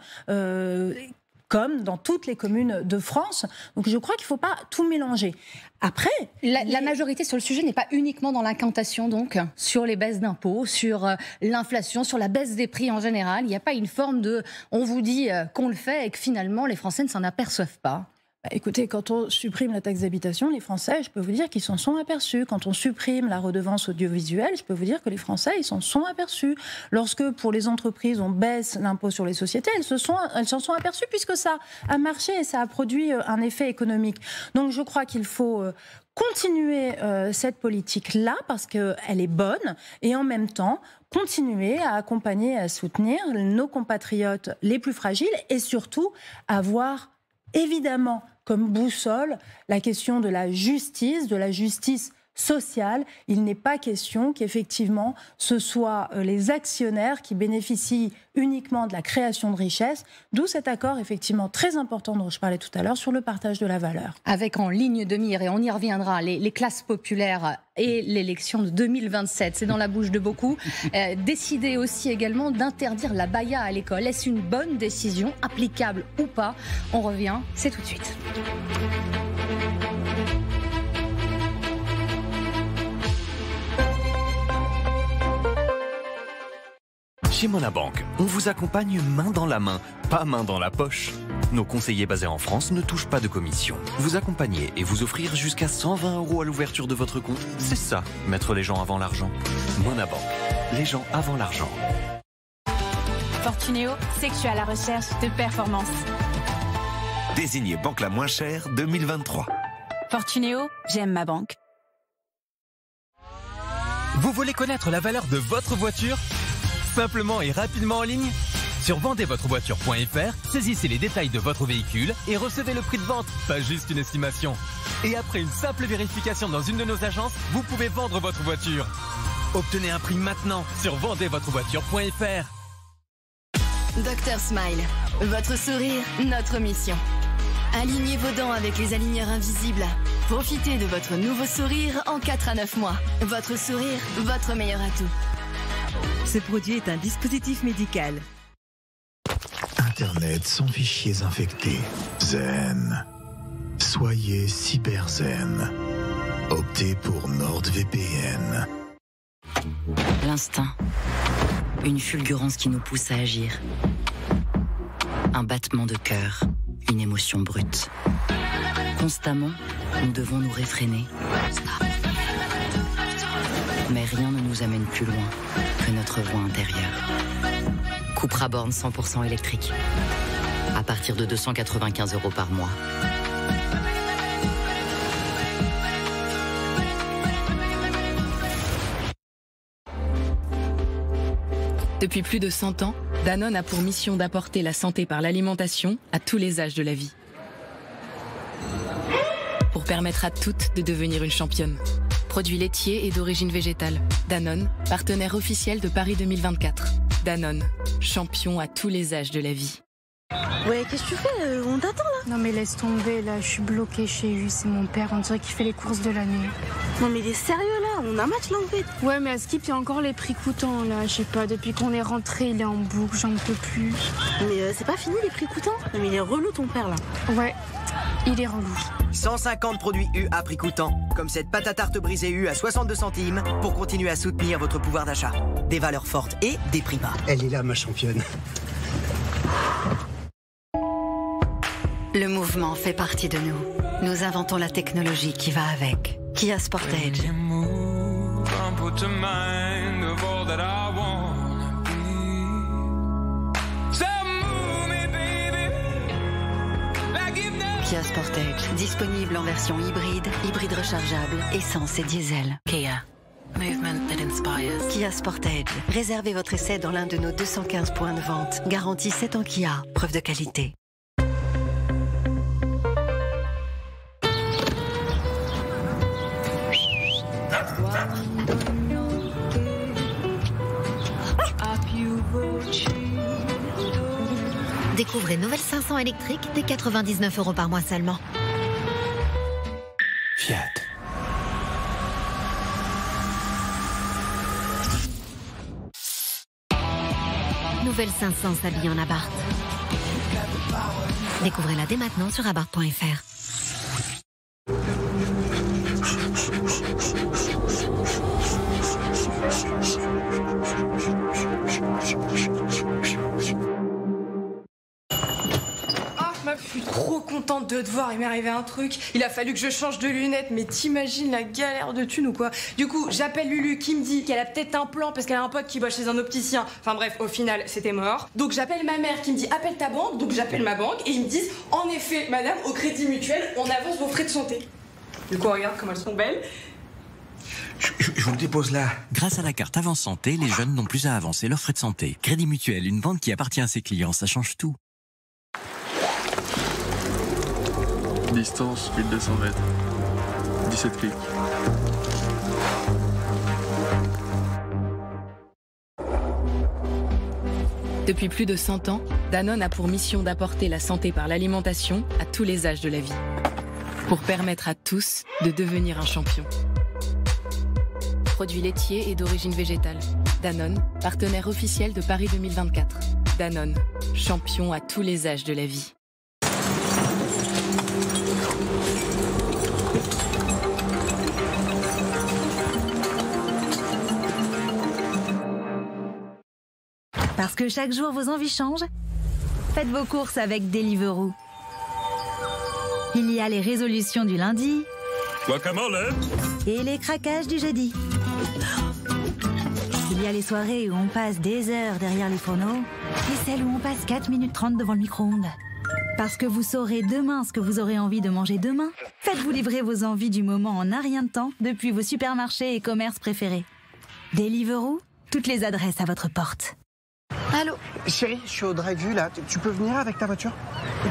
comme dans toutes les communes de France. Donc je crois qu'il ne faut pas tout mélanger. Après, la, majorité sur le sujet n'est pas uniquement dans l'incantation, donc, sur les baisses d'impôts, sur euh, l'inflation, sur la baisse des prix en général. Il n'y a pas une forme de on vous dit euh, qu'on le fait et que finalement les Français ne s'en aperçoivent pas. Bah, écoutez, quand on supprime la taxe d'habitation, les Français, je peux vous dire qu'ils s'en sont aperçus. Quand on supprime la redevance audiovisuelle, je peux vous dire que les Français, ils s'en sont aperçus. Lorsque, pour les entreprises, on baisse l'impôt sur les sociétés, elles s'en sont, elles sont aperçues puisque ça a marché et ça a produit euh, un effet économique. Donc, je crois qu'il faut euh, continuer euh, cette politique-là parce qu'elle est bonne et en même temps continuer à accompagner, et à soutenir nos compatriotes les plus fragiles et surtout avoir évidemment comme boussole la question de la justice, de la justice sociale. Il n'est pas question qu'effectivement ce soient euh, les actionnaires qui bénéficient uniquement de la création de richesses, d'où cet accord effectivement très important dont je parlais tout à l'heure sur le partage de la valeur. Avec en ligne de mire, et on y reviendra, les, classes populaires et l'élection de 2027, c'est dans la bouche de beaucoup, euh, décider aussi également d'interdire la baya à l'école. Est-ce une bonne décision, applicable ou pas On revient, c'est tout de suite. Chez Monabank, on vous accompagne main dans la main, pas main dans la poche. Nos conseillers basés en France ne touchent pas de commission. Vous accompagner et vous offrir jusqu'à 120 euros à l'ouverture de votre compte, c'est ça, mettre les gens avant l'argent. Monabank, les gens avant l'argent. Fortunéo, c'est que tu suis à la recherche de performance. Désigné banque la moins chère 2023. Fortunéo, j'aime ma banque. Vous voulez connaître la valeur de votre voiture simplement et rapidement en ligne Sur vendezvotrevoiture.fr, saisissez les détails de votre véhicule et recevez le prix de vente, pas juste une estimation. Et après une simple vérification dans une de nos agences, vous pouvez vendre votre voiture. Obtenez un prix maintenant sur vendezvotrevoiture.fr. Dr Smile, votre sourire, notre mission. Alignez vos dents avec les aligneurs invisibles. Profitez de votre nouveau sourire en 4 à 9 mois. Votre sourire, votre meilleur atout. Ce produit est un dispositif médical. Internet sans fichiers infectés. Zen. Soyez zen. Optez pour NordVPN. L'instinct. Une fulgurance qui nous pousse à agir. Un battement de cœur. Une émotion brute. Constamment, nous devons nous réfréner mais rien ne nous amène plus loin que notre voie intérieure. à borne 100% électrique. À partir de 295 euros par mois. Depuis plus de 100 ans, Danone a pour mission d'apporter la santé par l'alimentation à tous les âges de la vie. Pour permettre à toutes de devenir une championne. Produits laitiers et d'origine végétale. Danone, partenaire officiel de Paris 2024. Danone, champion à tous les âges de la vie. Ouais, qu'est-ce que tu fais euh, On t'attend là Non mais laisse tomber là, je suis bloqué chez lui, c'est mon père, on dirait qu'il fait les courses de l'année. Non mais il est sérieux là, on a un match là en fait Ouais mais à Skip il y a encore les prix coûtants là, je sais pas, depuis qu'on est rentré il est en boucle, j'en peux plus. Mais euh, c'est pas fini les prix coûtants Non mais il est relou ton père là. Ouais, il est relou. 150 produits U à prix coûtant, comme cette pâte à tarte brisée U à 62 centimes, pour continuer à soutenir votre pouvoir d'achat. Des valeurs fortes et des prix bas. Elle est là, ma championne. Le mouvement fait partie de nous. Nous inventons la technologie qui va avec. Kia Sportage. Kia Sportage. Disponible en version hybride, hybride rechargeable, essence et diesel. Kia. Movement that inspires. Kia Sportage. Réservez votre essai dans l'un de nos 215 points de vente. Garantie 7 ans Kia. Preuve de qualité. Découvrez nouvelle 500 électrique dès 99 euros par mois seulement. Fiat. Nouvelle 500 s'habille en Abarth. Découvrez-la dès maintenant sur abarth.fr. il m'est arrivé un truc, il a fallu que je change de lunettes, mais t'imagines la galère de thunes ou quoi Du coup, j'appelle Lulu qui me dit qu'elle a peut-être un plan parce qu'elle a un pote qui bosse chez un opticien. Enfin bref, au final, c'était mort. Donc j'appelle ma mère qui me dit appelle ta banque, donc j'appelle ma banque et ils me disent en effet, madame, au crédit mutuel, on avance vos frais de santé. Du coup, regarde comment elles sont belles. Je, vous le dépose là. Grâce à la carte Avance Santé, les jeunes n'ont plus à avancer leurs frais de santé. Crédit Mutuel, une banque qui appartient à ses clients, ça change tout. Distance 1200 mètres. 17 clics. Depuis plus de 100 ans, Danone a pour mission d'apporter la santé par l'alimentation à tous les âges de la vie, pour permettre à tous de devenir un champion. Produits laitiers et d'origine végétale. Danone, partenaire officiel de Paris 2024. Danone, champion à tous les âges de la vie. Parce que chaque jour vos envies changent, faites vos courses avec Deliveroo. Il y a les résolutions du lundi. Et les craquages du jeudi. Il y a les soirées où on passe des heures derrière les fourneaux et celles où on passe 4 minutes 30 devant le micro-ondes. Parce que vous saurez demain ce que vous aurez envie de manger demain, faites-vous livrer vos envies du moment en un rien de temps depuis vos supermarchés et commerces préférés. Deliveroo, toutes les adresses à votre porte. Allô Chérie, je suis au drive-u là. Tu peux venir avec ta voiture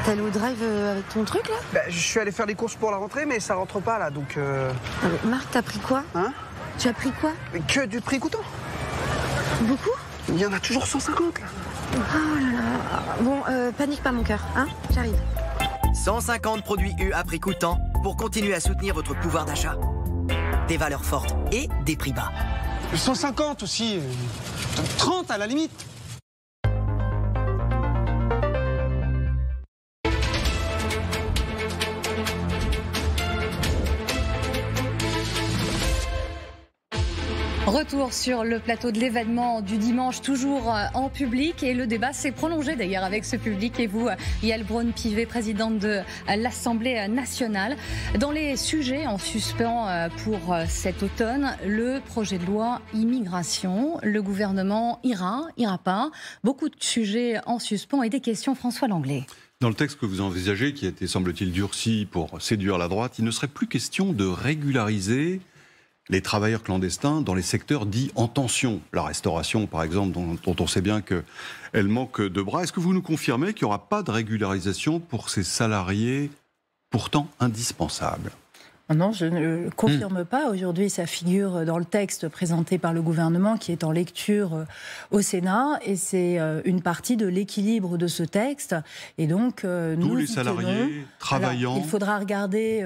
T'es allé au drive euh, avec ton truc là bah, Je suis allé faire les courses pour la rentrée, mais ça rentre pas là donc. Euh... Ah, Marc, t'as pris quoi Hein Tu as pris quoi Que du prix coûtant. Beaucoup Il y en a toujours 150 là. Oh là là. Bon, euh, panique pas mon cœur, hein J'arrive. 150 produits U à prix coûtant pour continuer à soutenir votre pouvoir d'achat. Des valeurs fortes et des prix bas. 150 aussi. 30 euh, à la limite. Retour sur le plateau de l'événement du dimanche, toujours euh, en public. Et le débat s'est prolongé d'ailleurs avec ce public et vous, euh, Yael Braun-Pivet, présidente de euh, l'Assemblée nationale. Dans les sujets en suspens pour cet automne, le projet de loi immigration, le gouvernement ira, ira pas. Beaucoup de sujets en suspens et des questions, François Langlais. Dans le texte que vous envisagez, qui a été, semble-t-il, durci pour séduire la droite, il ne serait plus question de régulariser les travailleurs clandestins dans les secteurs dits en tension. La restauration, par exemple, dont, on sait bien qu'elle manque de bras. Est-ce que vous nous confirmez qu'il n'y aura pas de régularisation pour ces salariés pourtant indispensables ah non, je ne euh, confirme pas. Aujourd'hui, ça figure dans le texte présenté par le gouvernement qui est en lecture euh, au Sénat et c'est euh, une partie de l'équilibre de ce texte. Et donc, Tous nous les salariés travaillant. il faudra regarder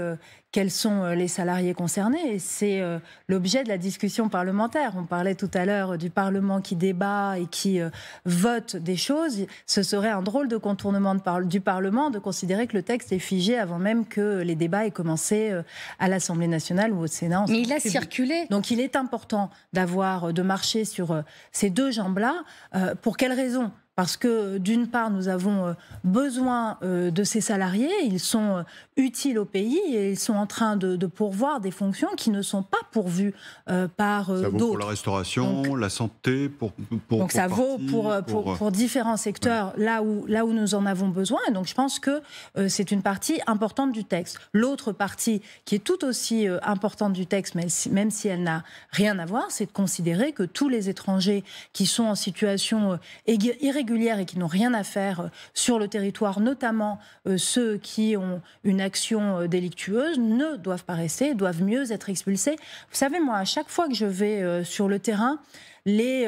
quels sont les salariés concernés. et C'est l'objet de la discussion parlementaire. On parlait tout à l'heure du Parlement qui débat et qui vote des choses. Ce serait un drôle de contournement de du Parlement de considérer que le texte est figé avant même que les débats aient commencé à l'Assemblée nationale ou au Sénat. Mais il a circulé. Donc il est important d'avoir, de marcher sur euh, ces deux jambes-là. Euh, pour quelles raisons parce que d'une part, nous avons euh, besoin euh, de ces salariés, ils sont euh, utiles au pays et ils sont en train de, pourvoir des fonctions qui ne sont pas pourvues par par Ça vaut Pour la restauration, la santé, pour, pour donc ça vaut pour, pour, différents secteurs là où là où nous en avons besoin. Et donc je pense que c'est une partie importante du texte. L'autre partie qui est tout aussi importante du texte, même si elle n'a rien à voir, c'est de considérer que tous les étrangers qui sont en situation irrégulière et qui n'ont rien à faire euh, sur le territoire, notamment euh, ceux qui ont une action euh, délictueuse, ne doivent pas rester, doivent mieux être expulsés. Vous savez, moi, à chaque fois que je vais sur le terrain, les,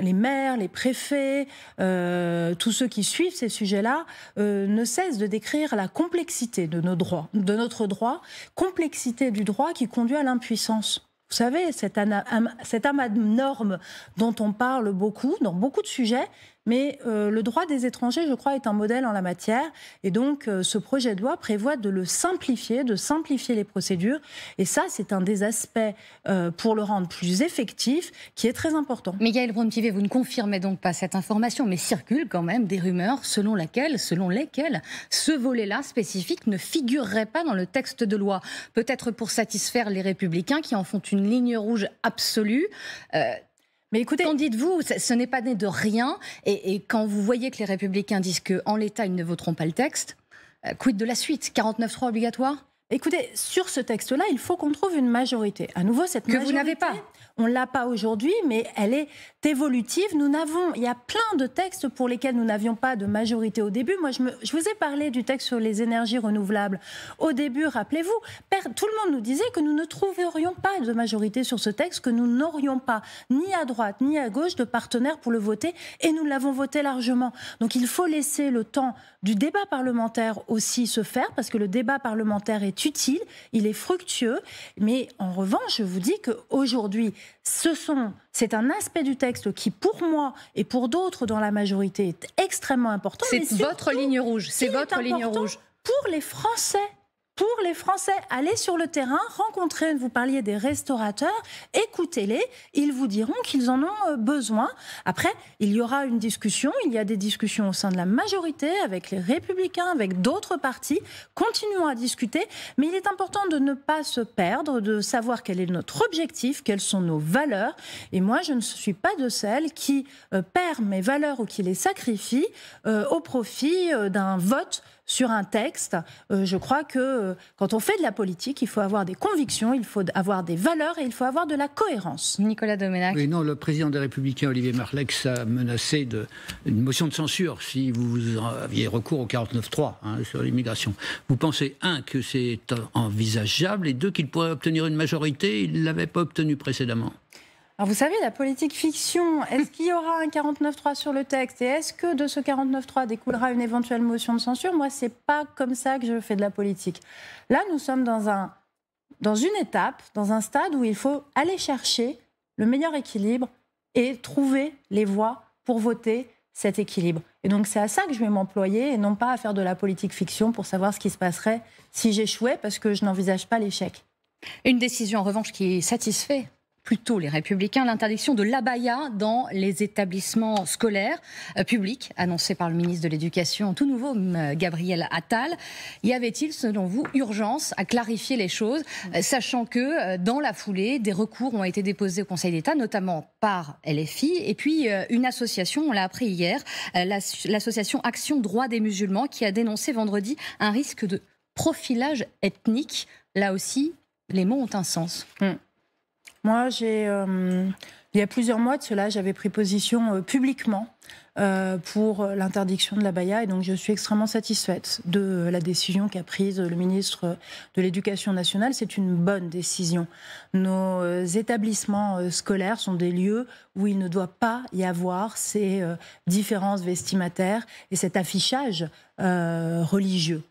les, maires, les préfets, tous ceux qui suivent ces sujets-là, ne cessent de décrire la complexité de, nos droits, de notre droit, complexité du droit qui conduit à l'impuissance. Vous savez, cette amas de normes dont on parle beaucoup, dans beaucoup de sujets, mais euh, le droit des étrangers, je crois, est un modèle en la matière. Et donc, euh, ce projet de loi prévoit de le simplifier, de simplifier les procédures. Et ça, c'est un des aspects euh, pour le rendre plus effectif qui est très important. Mais Gaël vous ne confirmez donc pas cette information, mais circulent quand même des rumeurs selon laquelle, selon lesquelles ce volet-là spécifique ne figurerait pas dans le texte de loi. Peut-être pour satisfaire les républicains qui en font une ligne rouge absolue. Mais écoutez, qu'en dites-vous Ce n'est pas né de rien. Et, quand vous voyez que les Républicains disent qu'en l'État, ils ne voteront pas le texte, euh, quid de la suite 49-3 obligatoire Écoutez, sur ce texte-là, il faut qu'on trouve une majorité. À nouveau, cette que vous n'avez pas. On l'a pas aujourd'hui, mais elle est évolutive. Nous n'avons, il y a plein de textes pour lesquels nous n'avions pas de majorité au début. Moi, je, je, vous ai parlé du texte sur les énergies renouvelables. Au début, rappelez-vous, tout le monde nous disait que nous ne trouverions pas de majorité sur ce texte, que nous n'aurions pas ni à droite ni à gauche de partenaires pour le voter, et nous l'avons voté largement. Donc, il faut laisser le temps du débat parlementaire aussi se faire, parce que le débat parlementaire est utile, il est fructueux, mais en revanche, je vous dis qu'aujourd'hui, ce sont, c'est un aspect du texte qui, pour moi et pour d'autres dans la majorité, est extrêmement important. C'est votre ligne rouge. C'est votre ligne rouge. Pour les Français pour les Français. Allez sur le terrain, rencontrez, vous parliez des restaurateurs, écoutez-les, ils vous diront qu'ils en ont euh, besoin. Après, il y aura une discussion, il y a des discussions au sein de la majorité, avec les républicains, avec d'autres partis. Continuons à discuter, mais il est important de ne pas se perdre, de savoir quel est notre objectif, quelles sont nos valeurs. Et moi, je ne suis pas de celles qui euh, perdent mes valeurs ou qui les sacrifient euh, au profit d'un vote sur un texte. Euh, je crois que euh, quand on fait de la politique, il faut avoir des convictions, il faut avoir des valeurs et il faut avoir de la cohérence. Nicolas non, le président des Républicains, Olivier Marleix, a menacé de, une motion de censure si vous aviez recours au 49.3 hein, sur l'immigration. Vous pensez, un, que c'est envisageable et deux, qu'il pourrait obtenir une majorité, il ne l'avait pas obtenu précédemment vous savez, la politique fiction, est-ce qu'il y aura un 49.3 sur le texte Et est-ce que de ce 49.3 découlera une éventuelle motion de censure Moi, c'est pas comme ça que je fais de la politique. Là, nous sommes dans, un, dans une étape, dans un stade où il faut aller chercher le meilleur équilibre et trouver les voies pour voter cet équilibre. Et donc c'est à ça que je vais m'employer et non pas à faire de la politique fiction pour savoir ce qui se passerait si j'échouais parce que je n'envisage pas l'échec. Une décision en revanche qui satisfait plutôt les républicains l'interdiction de l'abaya dans les établissements scolaires euh, publics, annoncée par le ministre de l'Éducation tout nouveau, euh, Gabriel Attal. Y avait-il, selon vous, urgence à clarifier les choses, euh, sachant que dans la foulée, des recours ont été déposés au Conseil d'État, notamment par LFI, et puis une association, on l'a appris hier, l'association Action Droits des Musulmans, qui a dénoncé vendredi un risque de profilage ethnique. Là aussi, les mots ont un sens. Hum. Moi, euh, il y a plusieurs mois de cela, j'avais pris position euh, publiquement euh, pour l'interdiction de la baya et donc je suis extrêmement satisfaite de la décision qu'a prise le ministre de l'Éducation nationale. C'est une bonne décision. Nos établissements scolaires sont des lieux où il ne doit pas y avoir ces différences vestimentaires et cet affichage religieux.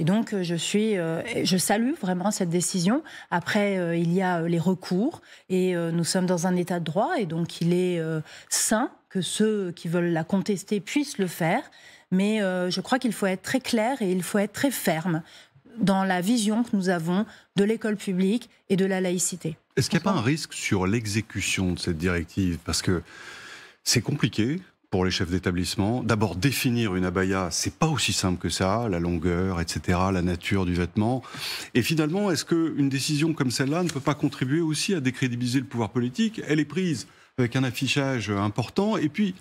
Et donc, euh, je suis, euh, je salue vraiment cette décision. Après, euh, il y a les recours et nous sommes dans un état de droit et donc il est sain que ceux qui veulent la contester puissent le faire. Mais je crois qu'il faut être très clair et il faut être très ferme dans la vision que nous avons de l'école publique et de la laïcité. Est-ce qu'il n'y a pas un risque sur l'exécution de cette directive Parce que c'est compliqué, pour les chefs d'établissement. D'abord, définir une abaya, c'est pas aussi simple que ça, la longueur, etc., la nature du vêtement. Et finalement, est-ce qu'une décision comme celle-là ne peut pas contribuer aussi à décrédibiliser le pouvoir politique Elle est prise avec un affichage important, et puis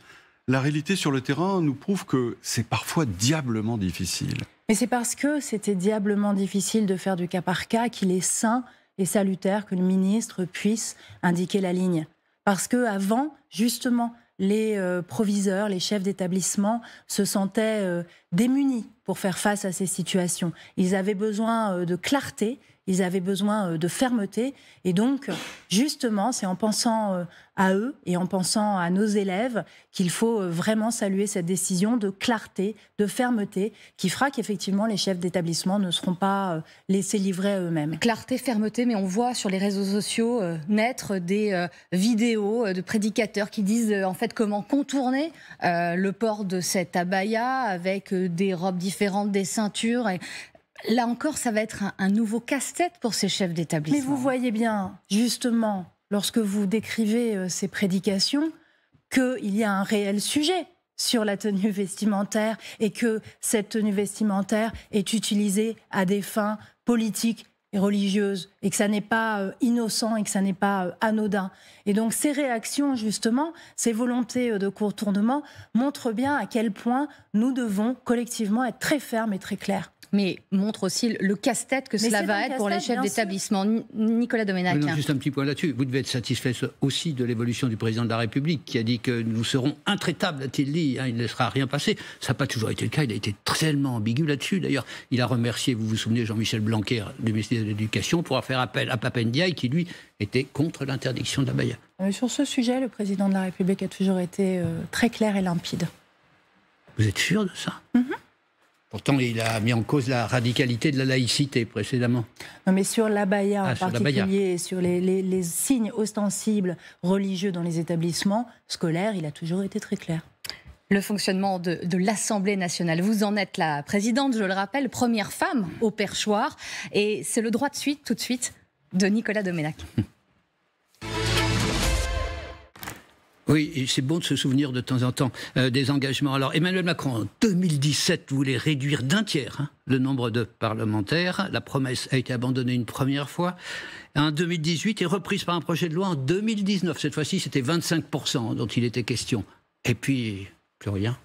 la réalité sur le terrain nous prouve que c'est parfois diablement difficile. Mais c'est parce que c'était diablement difficile de faire du cas par cas qu'il est sain et salutaire que le ministre puisse indiquer la ligne. Parce que avant, justement, les euh, proviseurs, les chefs d'établissement se sentaient euh, démunis pour faire face à ces situations. Ils avaient besoin euh, de clarté, ils avaient besoin euh, de fermeté. Et donc, justement, c'est en pensant euh, à eux et en pensant à nos élèves qu'il faut euh, vraiment saluer cette décision de clarté, de fermeté, qui fera qu'effectivement les chefs d'établissement ne seront pas laissés livrer à eux-mêmes. Clarté, fermeté, mais on voit sur les réseaux sociaux naître des vidéos de prédicateurs qui disent en fait comment contourner le port de cet abaya avec des robes différentes, des ceintures. Et, Là encore, ça va être un, nouveau casse-tête pour ces chefs d'établissement. Mais vous voyez bien, justement, lorsque vous décrivez euh, ces prédications, qu'il y a un réel sujet sur la tenue vestimentaire et que cette tenue vestimentaire est utilisée à des fins politiques et religieuse et que ça n'est pas euh, innocent et que ça n'est pas euh, anodin. Et donc ces réactions, justement, ces volontés euh, de court tournement montrent bien à quel point nous devons collectivement être très fermes et très clairs mais montre aussi le casse-tête que cela va être pour les chefs d'établissement. Nicolas Domenac. juste un petit point là-dessus. Vous devez être satisfait aussi de l'évolution du président de la République qui a dit que nous serons intraitables, a-t-il dit. Hein, il ne laissera rien passer. Ça n'a pas toujours été le cas. Il a été tellement ambigu là-dessus. D'ailleurs, il a remercié, vous vous souvenez, Jean-Michel Blanquer, du ministère de l'éducation pourra faire appel à Papendiaï qui, lui, était contre l'interdiction de la baïa. Sur ce sujet, le président de la République a toujours été euh, très clair et limpide. Vous êtes sûr de ça mhm. Pourtant, il a mis en cause la radicalité de la laïcité précédemment. Non, mais sur l'abaya ah, en sur particulier, sur les signes ostensibles religieux dans les établissements scolaires, il a toujours été très clair le fonctionnement de, l'Assemblée nationale. Vous en êtes la présidente, je le rappelle, première femme au perchoir. Et c'est le droit de suite, tout de suite, de Nicolas Doménac. Oui, c'est bon de se souvenir de temps en temps euh, des engagements. Alors Emmanuel Macron, en 2017, voulait réduire d'un tiers hein, le nombre de parlementaires. La promesse a été abandonnée une première fois en 2018 et reprise par un projet de loi en 2019. Cette fois-ci, c'était 25% dont il était question. Et puis, plus rien.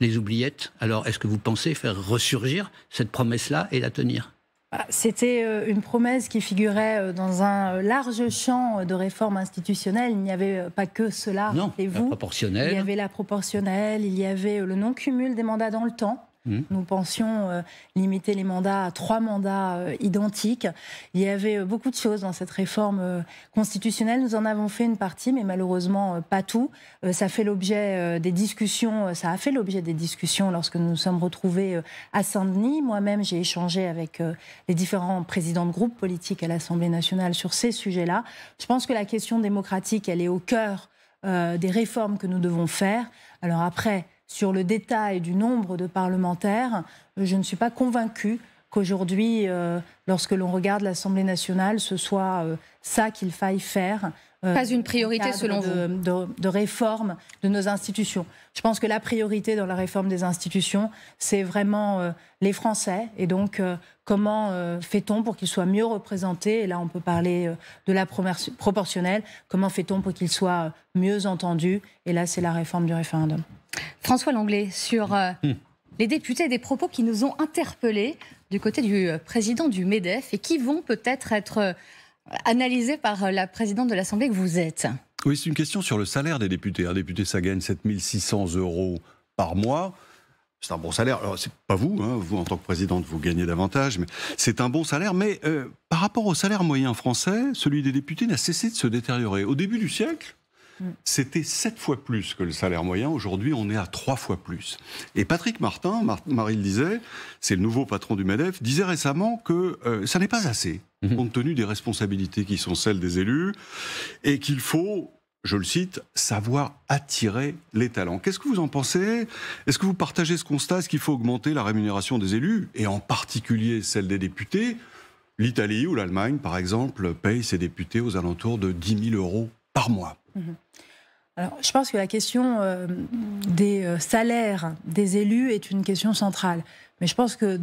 Les oubliettes. Alors, est-ce que vous pensez faire ressurgir cette promesse-là et la tenir bah, c'était euh, une promesse qui figurait euh, dans un euh, large champ de réformes institutionnelles. Il n'y avait pas que cela. Non, vous, la Il y avait la proportionnelle, il y avait le non-cumul des mandats dans le temps. Mmh. Nous pensions euh, limiter les mandats à trois mandats euh, identiques. Il y avait euh, beaucoup de choses dans cette réforme constitutionnelle. Nous en avons fait une partie, mais malheureusement pas tout. ça fait l'objet des discussions. ça a fait l'objet des discussions lorsque nous nous sommes retrouvés à Saint-Denis. Moi-même, j'ai échangé avec les différents présidents de groupes politiques à l'Assemblée nationale sur ces sujets-là. Je pense que la question démocratique, elle est au cœur des réformes que nous devons faire. Alors après, sur le détail du nombre de parlementaires, je ne suis pas convaincu qu'aujourd'hui, euh, lorsque l'on regarde l'Assemblée nationale, ce soit euh, ça qu'il faille faire. Euh, pas une priorité selon vous de, réforme de nos institutions. Je pense que la priorité dans la réforme des institutions, c'est vraiment les Français. Et donc, comment fait-on pour qu'ils soient mieux représentés Et là, on peut parler de la proportionnelle. Comment fait-on pour qu'ils soient mieux entendus Et là, c'est la réforme du référendum. François Langlais, sur euh, hum. les députés des propos qui nous ont interpellés du côté du euh, président du MEDEF et qui vont peut-être être euh, analysés par la présidente de l'Assemblée que vous êtes. Oui, c'est une question sur le salaire des députés. Un député, ça gagne 7600 euros par mois. C'est un bon salaire. Alors, c'est pas vous, hein. vous en tant que présidente, vous gagnez davantage, mais c'est un bon salaire. Mais par rapport au salaire moyen français, celui des députés n'a cessé de se détériorer. Au début du siècle, Mm. C'était sept fois plus que le salaire moyen. Aujourd'hui, on est à trois fois plus. Et Patrick Martin, Marie le disait, c'est le nouveau patron du MEDEF, disait récemment que euh, ça n'est pas assez, mm-hmm. compte tenu des responsabilités qui sont celles des élus, et qu'il faut je le cite, savoir attirer les talents. Qu'est-ce que vous en pensez Est-ce que vous partagez ce constat Est-ce qu'il faut augmenter la rémunération des élus, et en particulier celle des députés L'Italie ou l'Allemagne, par exemple, paye ses députés aux alentours de 10 000 euros par mois. Mm-hmm. Alors, je pense que la question euh, des euh, salaires des élus est une question centrale. Mais je pense que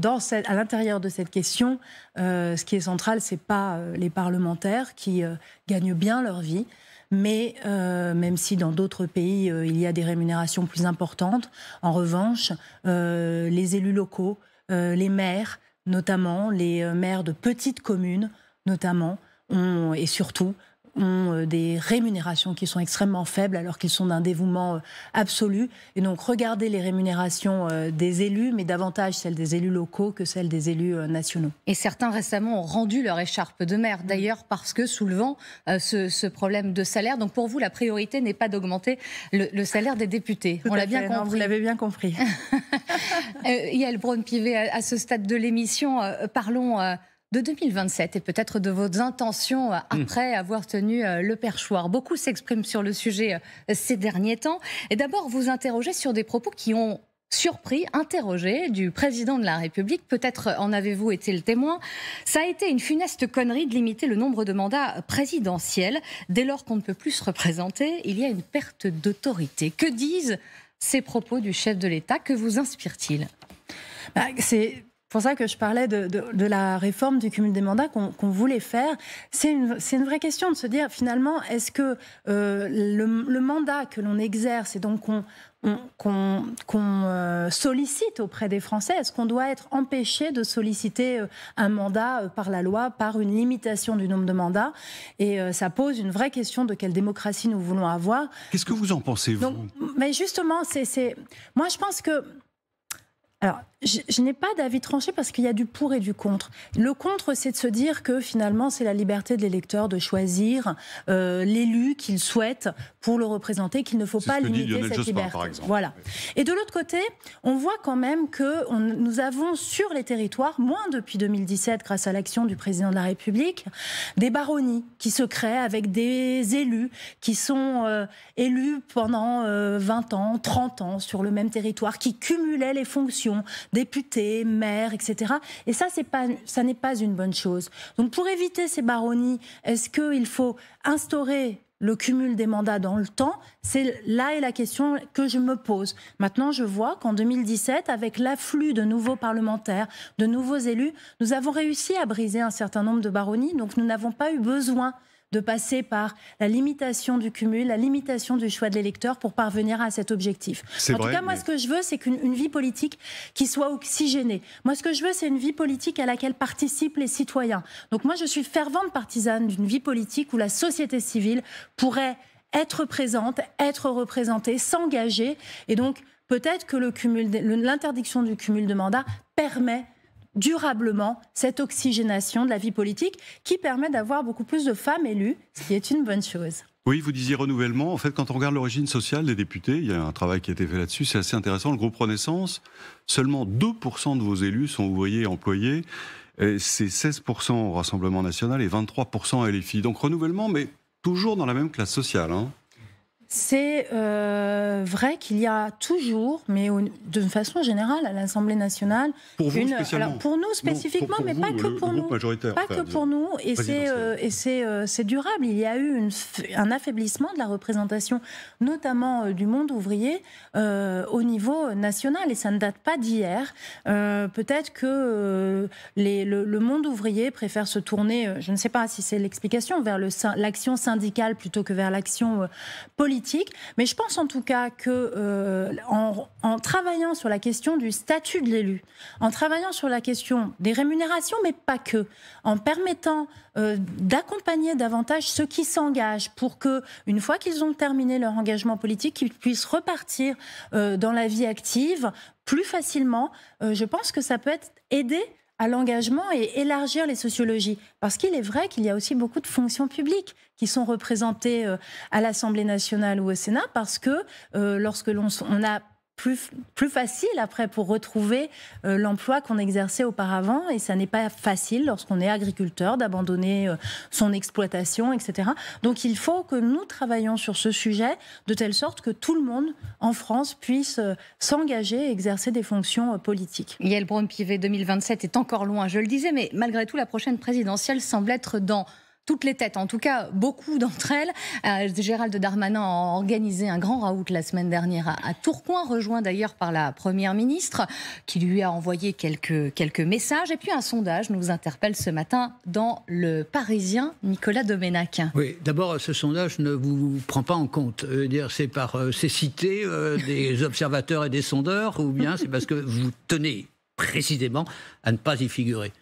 à l'intérieur de cette question, euh, ce qui est central, c'est pas les parlementaires qui gagnent bien leur vie, mais même si dans d'autres pays il y a des rémunérations plus importantes, en revanche, les élus locaux, les maires, notamment les maires de petites communes, notamment, et surtout ont euh, des rémunérations qui sont extrêmement faibles alors qu'ils sont d'un dévouement euh, absolu. Et donc regardez les rémunérations euh, des élus, mais davantage celles des élus locaux que celles des élus nationaux. Et certains récemment ont rendu leur écharpe de maire, mmh. d'ailleurs parce que soulevant ce, problème de salaire. Donc pour vous, la priorité n'est pas d'augmenter le, salaire des députés. On l'a bien compris. vous l'avez bien compris. Yael Braun-Pivet, à, ce stade de l'émission, parlons de 2027 et peut-être de vos intentions euh, hmm. après avoir tenu euh, le perchoir. Beaucoup s'expriment sur le sujet euh, ces derniers temps. Et d'abord, vous interrogez sur des propos qui ont surpris, interrogé du président de la République. Peut-être en avez-vous été le témoin. Ça a été une funeste connerie de limiter le nombre de mandats présidentiels. Dès lors qu'on ne peut plus se représenter, il y a une perte d'autorité. Que disent ces propos du chef de l'État Que vous inspirent-ils bah, C'est pour ça que je parlais de, la réforme du cumul des mandats qu'on voulait faire. C'est une, vraie question de se dire finalement, est-ce que euh, le, mandat que l'on exerce et donc qu'on qu'on euh, sollicite auprès des Français Est-ce qu'on doit être empêché de solliciter euh, un mandat par la loi, par une limitation du nombre de mandats Et ça pose une vraie question de quelle démocratie nous voulons avoir. Qu'est-ce que vous en pensez, vous Mais justement, c'est moi je pense que... Alors, je, n'ai pas d'avis tranché parce qu'il y a du pour et du contre. Le contre, c'est de se dire que finalement, c'est la liberté de l'électeur de choisir euh, l'élu qu'il souhaite pour le représenter, qu'il ne faut pas limiter cette liberté. Par exemple. Voilà. Et de l'autre côté, on voit quand même que nous avons sur les territoires, moins depuis 2017 grâce à l'action du président de la République, des baronnies qui se créent avec des élus qui sont euh, élus pendant 20 euh, ans, 30 ans sur le même territoire, qui cumulaient les fonctions députés, maires, etc. Et ça, c'est pas, ça n'est pas une bonne chose. Donc, pour éviter ces baronnies, est-ce qu'il faut instaurer le cumul des mandats dans le temps, c'est là est la question que je me pose. Maintenant, je vois qu'en 2017, avec l'afflux de nouveaux parlementaires, de nouveaux élus, nous avons réussi à briser un certain nombre de baronnies, donc nous n'avons pas eu besoin de passer par la limitation du cumul, la limitation du choix de l'électeur pour parvenir à cet objectif. En tout cas, moi, ce que je veux, c'est qu'une vie politique qui soit oxygénée. Moi, ce que je veux, c'est une vie politique à laquelle participent les citoyens. Donc moi, je suis fervente partisane d'une vie politique où la société civile pourrait être présente, être représentée, s'engager. Et donc, peut-être que l'interdiction du cumul de mandats permet durablement cette oxygénation de la vie politique qui permet d'avoir beaucoup plus de femmes élues, ce qui est une bonne chose. Oui, vous disiez renouvellement. En fait, quand on regarde l'origine sociale des députés, il y a un travail qui a été fait là-dessus, c'est assez intéressant. Le groupe Renaissance, seulement 2% de vos élus sont ouvriers et employés. C'est 16% au Rassemblement national et 23% à LFI. Donc renouvellement, mais toujours dans la même classe sociale. Hein. C'est euh, vrai qu'il y a toujours, mais d'une façon générale, à l'Assemblée nationale, pour vous une, pour nous spécifiquement, mais pas que pour nous, pas que pour nous, et c'est euh, et euh, c'est durable. Il y a eu un affaiblissement de la représentation, notamment du monde ouvrier au niveau national, et ça ne date pas d'hier. Peut-être que le, le, monde ouvrier préfère se tourner, je ne sais pas si c'est l'explication, vers l'action syndicale plutôt que vers l'action politique mais je pense en tout cas que euh, en, travaillant sur la question du statut de l'élu, en travaillant sur la question des rémunérations, mais pas que, en permettant euh, d'accompagner davantage ceux qui s'engagent pour que, une fois qu'ils ont terminé leur engagement politique, qu'ils puissent repartir euh, dans la vie active plus facilement, je pense que ça peut être aidé à l'engagement et élargir les sociologies. Parce qu'il est vrai qu'il y a aussi beaucoup de fonctions publiques qui sont représentées euh, à l'Assemblée nationale ou au Sénat, parce que euh, lorsque l'on a plus, facile après pour retrouver euh, l'emploi qu'on exerçait auparavant. Et ça n'est pas facile lorsqu'on est agriculteur d'abandonner euh, son exploitation, etc. Donc il faut que nous travaillions sur ce sujet de telle sorte que tout le monde en France puisse euh, s'engager et exercer des fonctions politiques. Yael brown pivet 2027 est encore loin, je le disais, mais malgré tout, la prochaine présidentielle semble être dans toutes les têtes, en tout cas beaucoup d'entre elles. Euh, Gérald Darmanin a organisé un grand raout la semaine dernière à, Tourcoing, rejoint d'ailleurs par la Première ministre, qui lui a envoyé quelques, quelques messages. Et puis un sondage nous interpelle ce matin dans le Parisien, Nicolas Doménac. Oui, d'abord, ce sondage ne vous prend pas en compte. Euh, c'est par euh, cécité des observateurs et des sondeurs, ou bien c'est parce que vous tenez précisément à ne pas y figurer.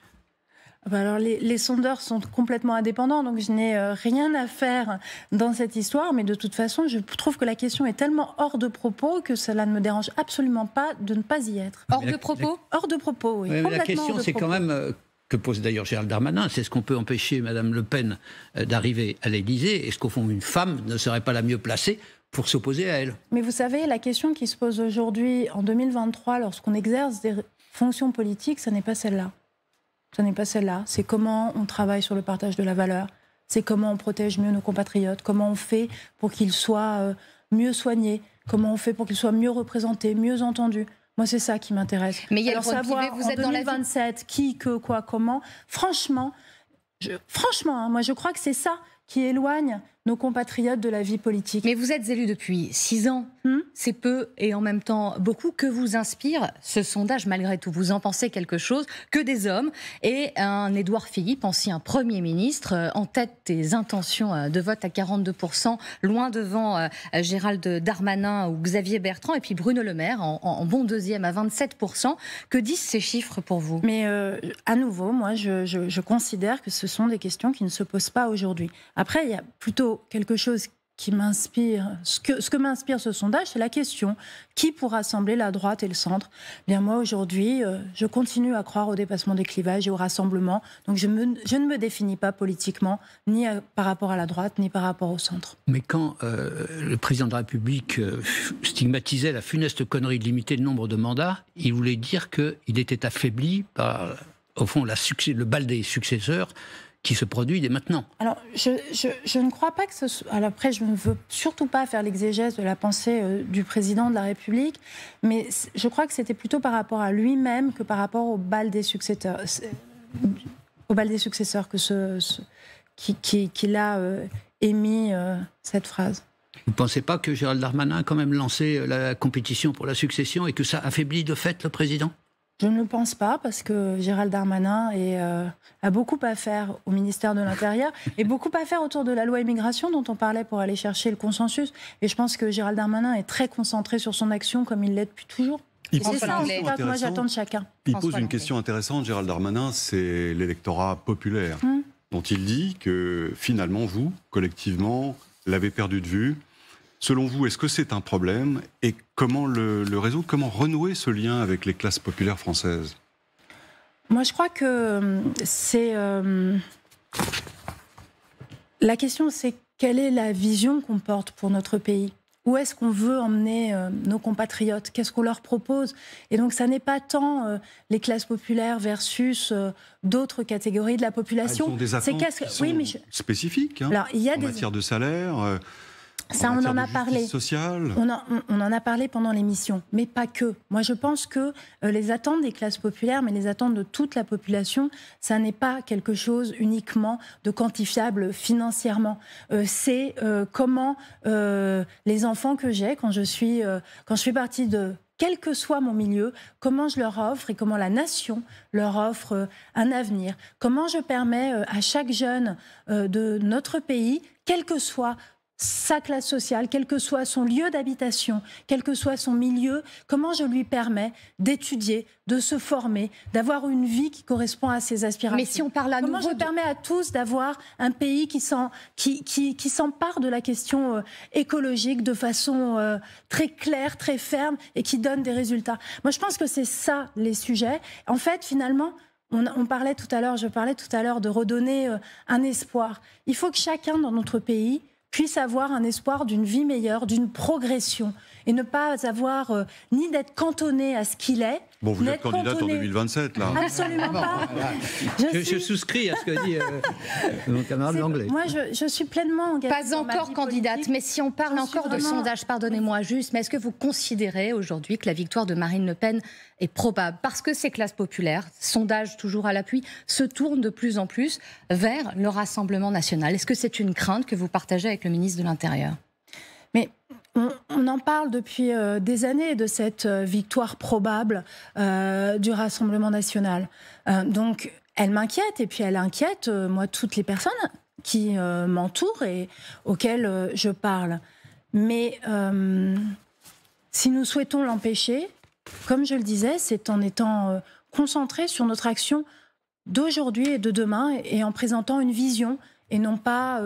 Bah alors les, sondeurs sont complètement indépendants, donc je n'ai euh, rien à faire dans cette histoire, mais de toute façon, je trouve que la question est tellement hors de propos que cela ne me dérange absolument pas de ne pas y être. Hors de propos Hors de propos, oui. mais la question, c'est quand même euh, que pose d'ailleurs Gérald Darmanin, c'est ce qu'on peut empêcher Madame Le Pen euh, d'arriver à l'Élysée Est-ce qu'au fond, une femme ne serait pas la mieux placée pour s'opposer à elle Mais vous savez, la question qui se pose aujourd'hui, en 2023, lorsqu'on exerce des fonctions politiques, ce n'est pas celle-là. Ce n'est pas celle-là. C'est comment on travaille sur le partage de la valeur, c'est comment on protège mieux nos compatriotes, comment on fait pour qu'ils soient euh, mieux soignés, comment on fait pour qu'ils soient mieux représentés, mieux entendus. Moi, c'est ça qui m'intéresse. Mais il y a Alors, le savoir vous en êtes 2027, dans la... qui, que, quoi, comment. Franchement, je... franchement, hein, moi, je crois que c'est ça qui éloigne nos compatriotes de la vie politique. Mais vous êtes élu depuis six ans, hmm c'est peu et en même temps beaucoup. Que vous inspire ce sondage malgré tout Vous en pensez quelque chose Que des hommes et un Édouard Philippe, ancien Premier ministre, euh, en tête des intentions euh, de vote à 42%, loin devant euh, Gérald Darmanin ou Xavier Bertrand, et puis Bruno Le Maire en, bon deuxième à 27%. Que disent ces chiffres pour vous Mais à nouveau, moi je considère que ce sont des questions qui ne se posent pas aujourd'hui. Après, il y a plutôt quelque chose qui m'inspire, ce que, ce que m'inspire ce sondage, c'est la question qui pour rassembler la droite et le centre Bien moi aujourd'hui, euh, je continue à croire au dépassement des clivages et au rassemblement. Donc je, ne me définis pas politiquement ni euh, par rapport à la droite ni par rapport au centre. Mais quand euh, le président de la République stigmatisait la funeste connerie de limiter le nombre de mandats, il voulait dire qu'il était affaibli par, au fond, la le bal des successeurs qui se produit dès maintenant. Alors, je, ne crois pas que ce soit... après, je ne veux surtout pas faire l'exégèse de la pensée euh, du président de la République, mais je crois que c'était plutôt par rapport à lui-même que par rapport au bal des successeurs, euh, au bal des successeurs que ce, qu'il qui, a euh, émis cette phrase. Vous ne pensez pas que Gérald Darmanin a quand même lancé la compétition pour la succession et que ça affaiblit de fait le président je ne le pense pas parce que Gérald Darmanin euh, a beaucoup à faire au ministère de l'Intérieur et beaucoup à faire autour de la loi immigration dont on parlait pour aller chercher le consensus. Et je pense que Gérald Darmanin est très concentré sur son action comme il l'est depuis toujours. Il pose, ça, en moi j'attends de chacun. il pose une question intéressante, Gérald Darmanin, c'est l'électorat populaire, hum. dont il dit que finalement, vous, collectivement, l'avez perdu de vue, Selon vous, est-ce que c'est un problème et comment le, résoudre Comment renouer ce lien avec les classes populaires françaises Moi, je crois que euh, c'est... Euh, la question, c'est quelle est la vision qu'on porte pour notre pays où est-ce qu'on veut emmener euh, nos compatriotes Qu'est-ce qu'on leur propose Et donc, ça n'est pas tant les classes populaires versus d'autres catégories de la population. Ah, c'est quest hein, il y en des... matière de salaire, ça, on en a parlé. On, en, a parlé pendant l'émission, mais pas que. Moi, je pense que euh, les attentes des classes populaires, mais les attentes de toute la population, ça n'est pas quelque chose uniquement de quantifiable financièrement. Euh, c'est euh, comment les enfants que j'ai quand je suis quand je fais partie de quel que soit mon milieu, comment je leur offre et comment la nation leur offre un avenir. Comment je permets à chaque jeune de notre pays, quel que soit sa classe sociale, quel que soit son lieu d'habitation, quel que soit son milieu, comment je lui permets d'étudier, de se former, d'avoir une vie qui correspond à ses aspirations. Mais si on parle comment je permets à tous d'avoir un pays qui s'empare qui, qui, qui de la question euh, écologique de façon euh, très claire, très ferme et qui donne des résultats. Moi, je pense que c'est ça les sujets. En fait, finalement, on, parlait tout à l'heure, je parlais tout à l'heure de redonner euh, un espoir. Il faut que chacun dans notre pays puissent avoir un espoir d'une vie meilleure, d'une progression, et ne pas avoir euh, ni d'être cantonné à ce qu'il est, Bon, vous êtes candidate en 2027, là. Absolument ah, pas. Je, souscris à ce que dit mon euh, camarade anglais. Moi, je, suis pleinement engagée. Pas encore candidate, mais si on parle encore de sondage, pardonnez-moi juste, mais est-ce que vous considérez aujourd'hui que la victoire de Marine Le Pen est probable Parce que ces classes populaires, sondage toujours à l'appui, se tournent de plus en plus vers le Rassemblement national. Est-ce que c'est une crainte que vous partagez avec le ministre de l'Intérieur mais on, en parle depuis euh, des années de cette euh, victoire probable euh, du Rassemblement national. donc, elle m'inquiète et puis elle inquiète, moi, toutes les personnes qui m'entourent et auxquelles je parle. Mais si nous souhaitons l'empêcher, comme je le disais, c'est en étant concentrés sur notre action d'aujourd'hui et de demain et en présentant une vision et non pas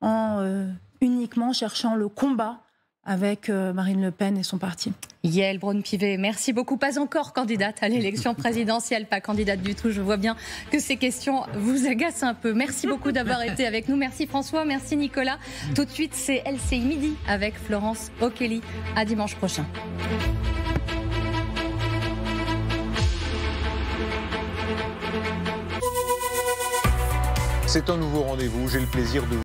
en uniquement cherchant le combat avec euh, Marine Le Pen et son parti. Yael Braun-Pivet, merci beaucoup. Pas encore candidate à l'élection présidentielle, pas candidate du tout. Je vois bien que ces questions vous agacent un peu. Merci beaucoup d'avoir été avec nous. Merci François, merci Nicolas. Tout de suite, c'est LCI Midi avec Florence O'Kelly. À dimanche prochain. C'est un nouveau rendez-vous. J'ai le plaisir de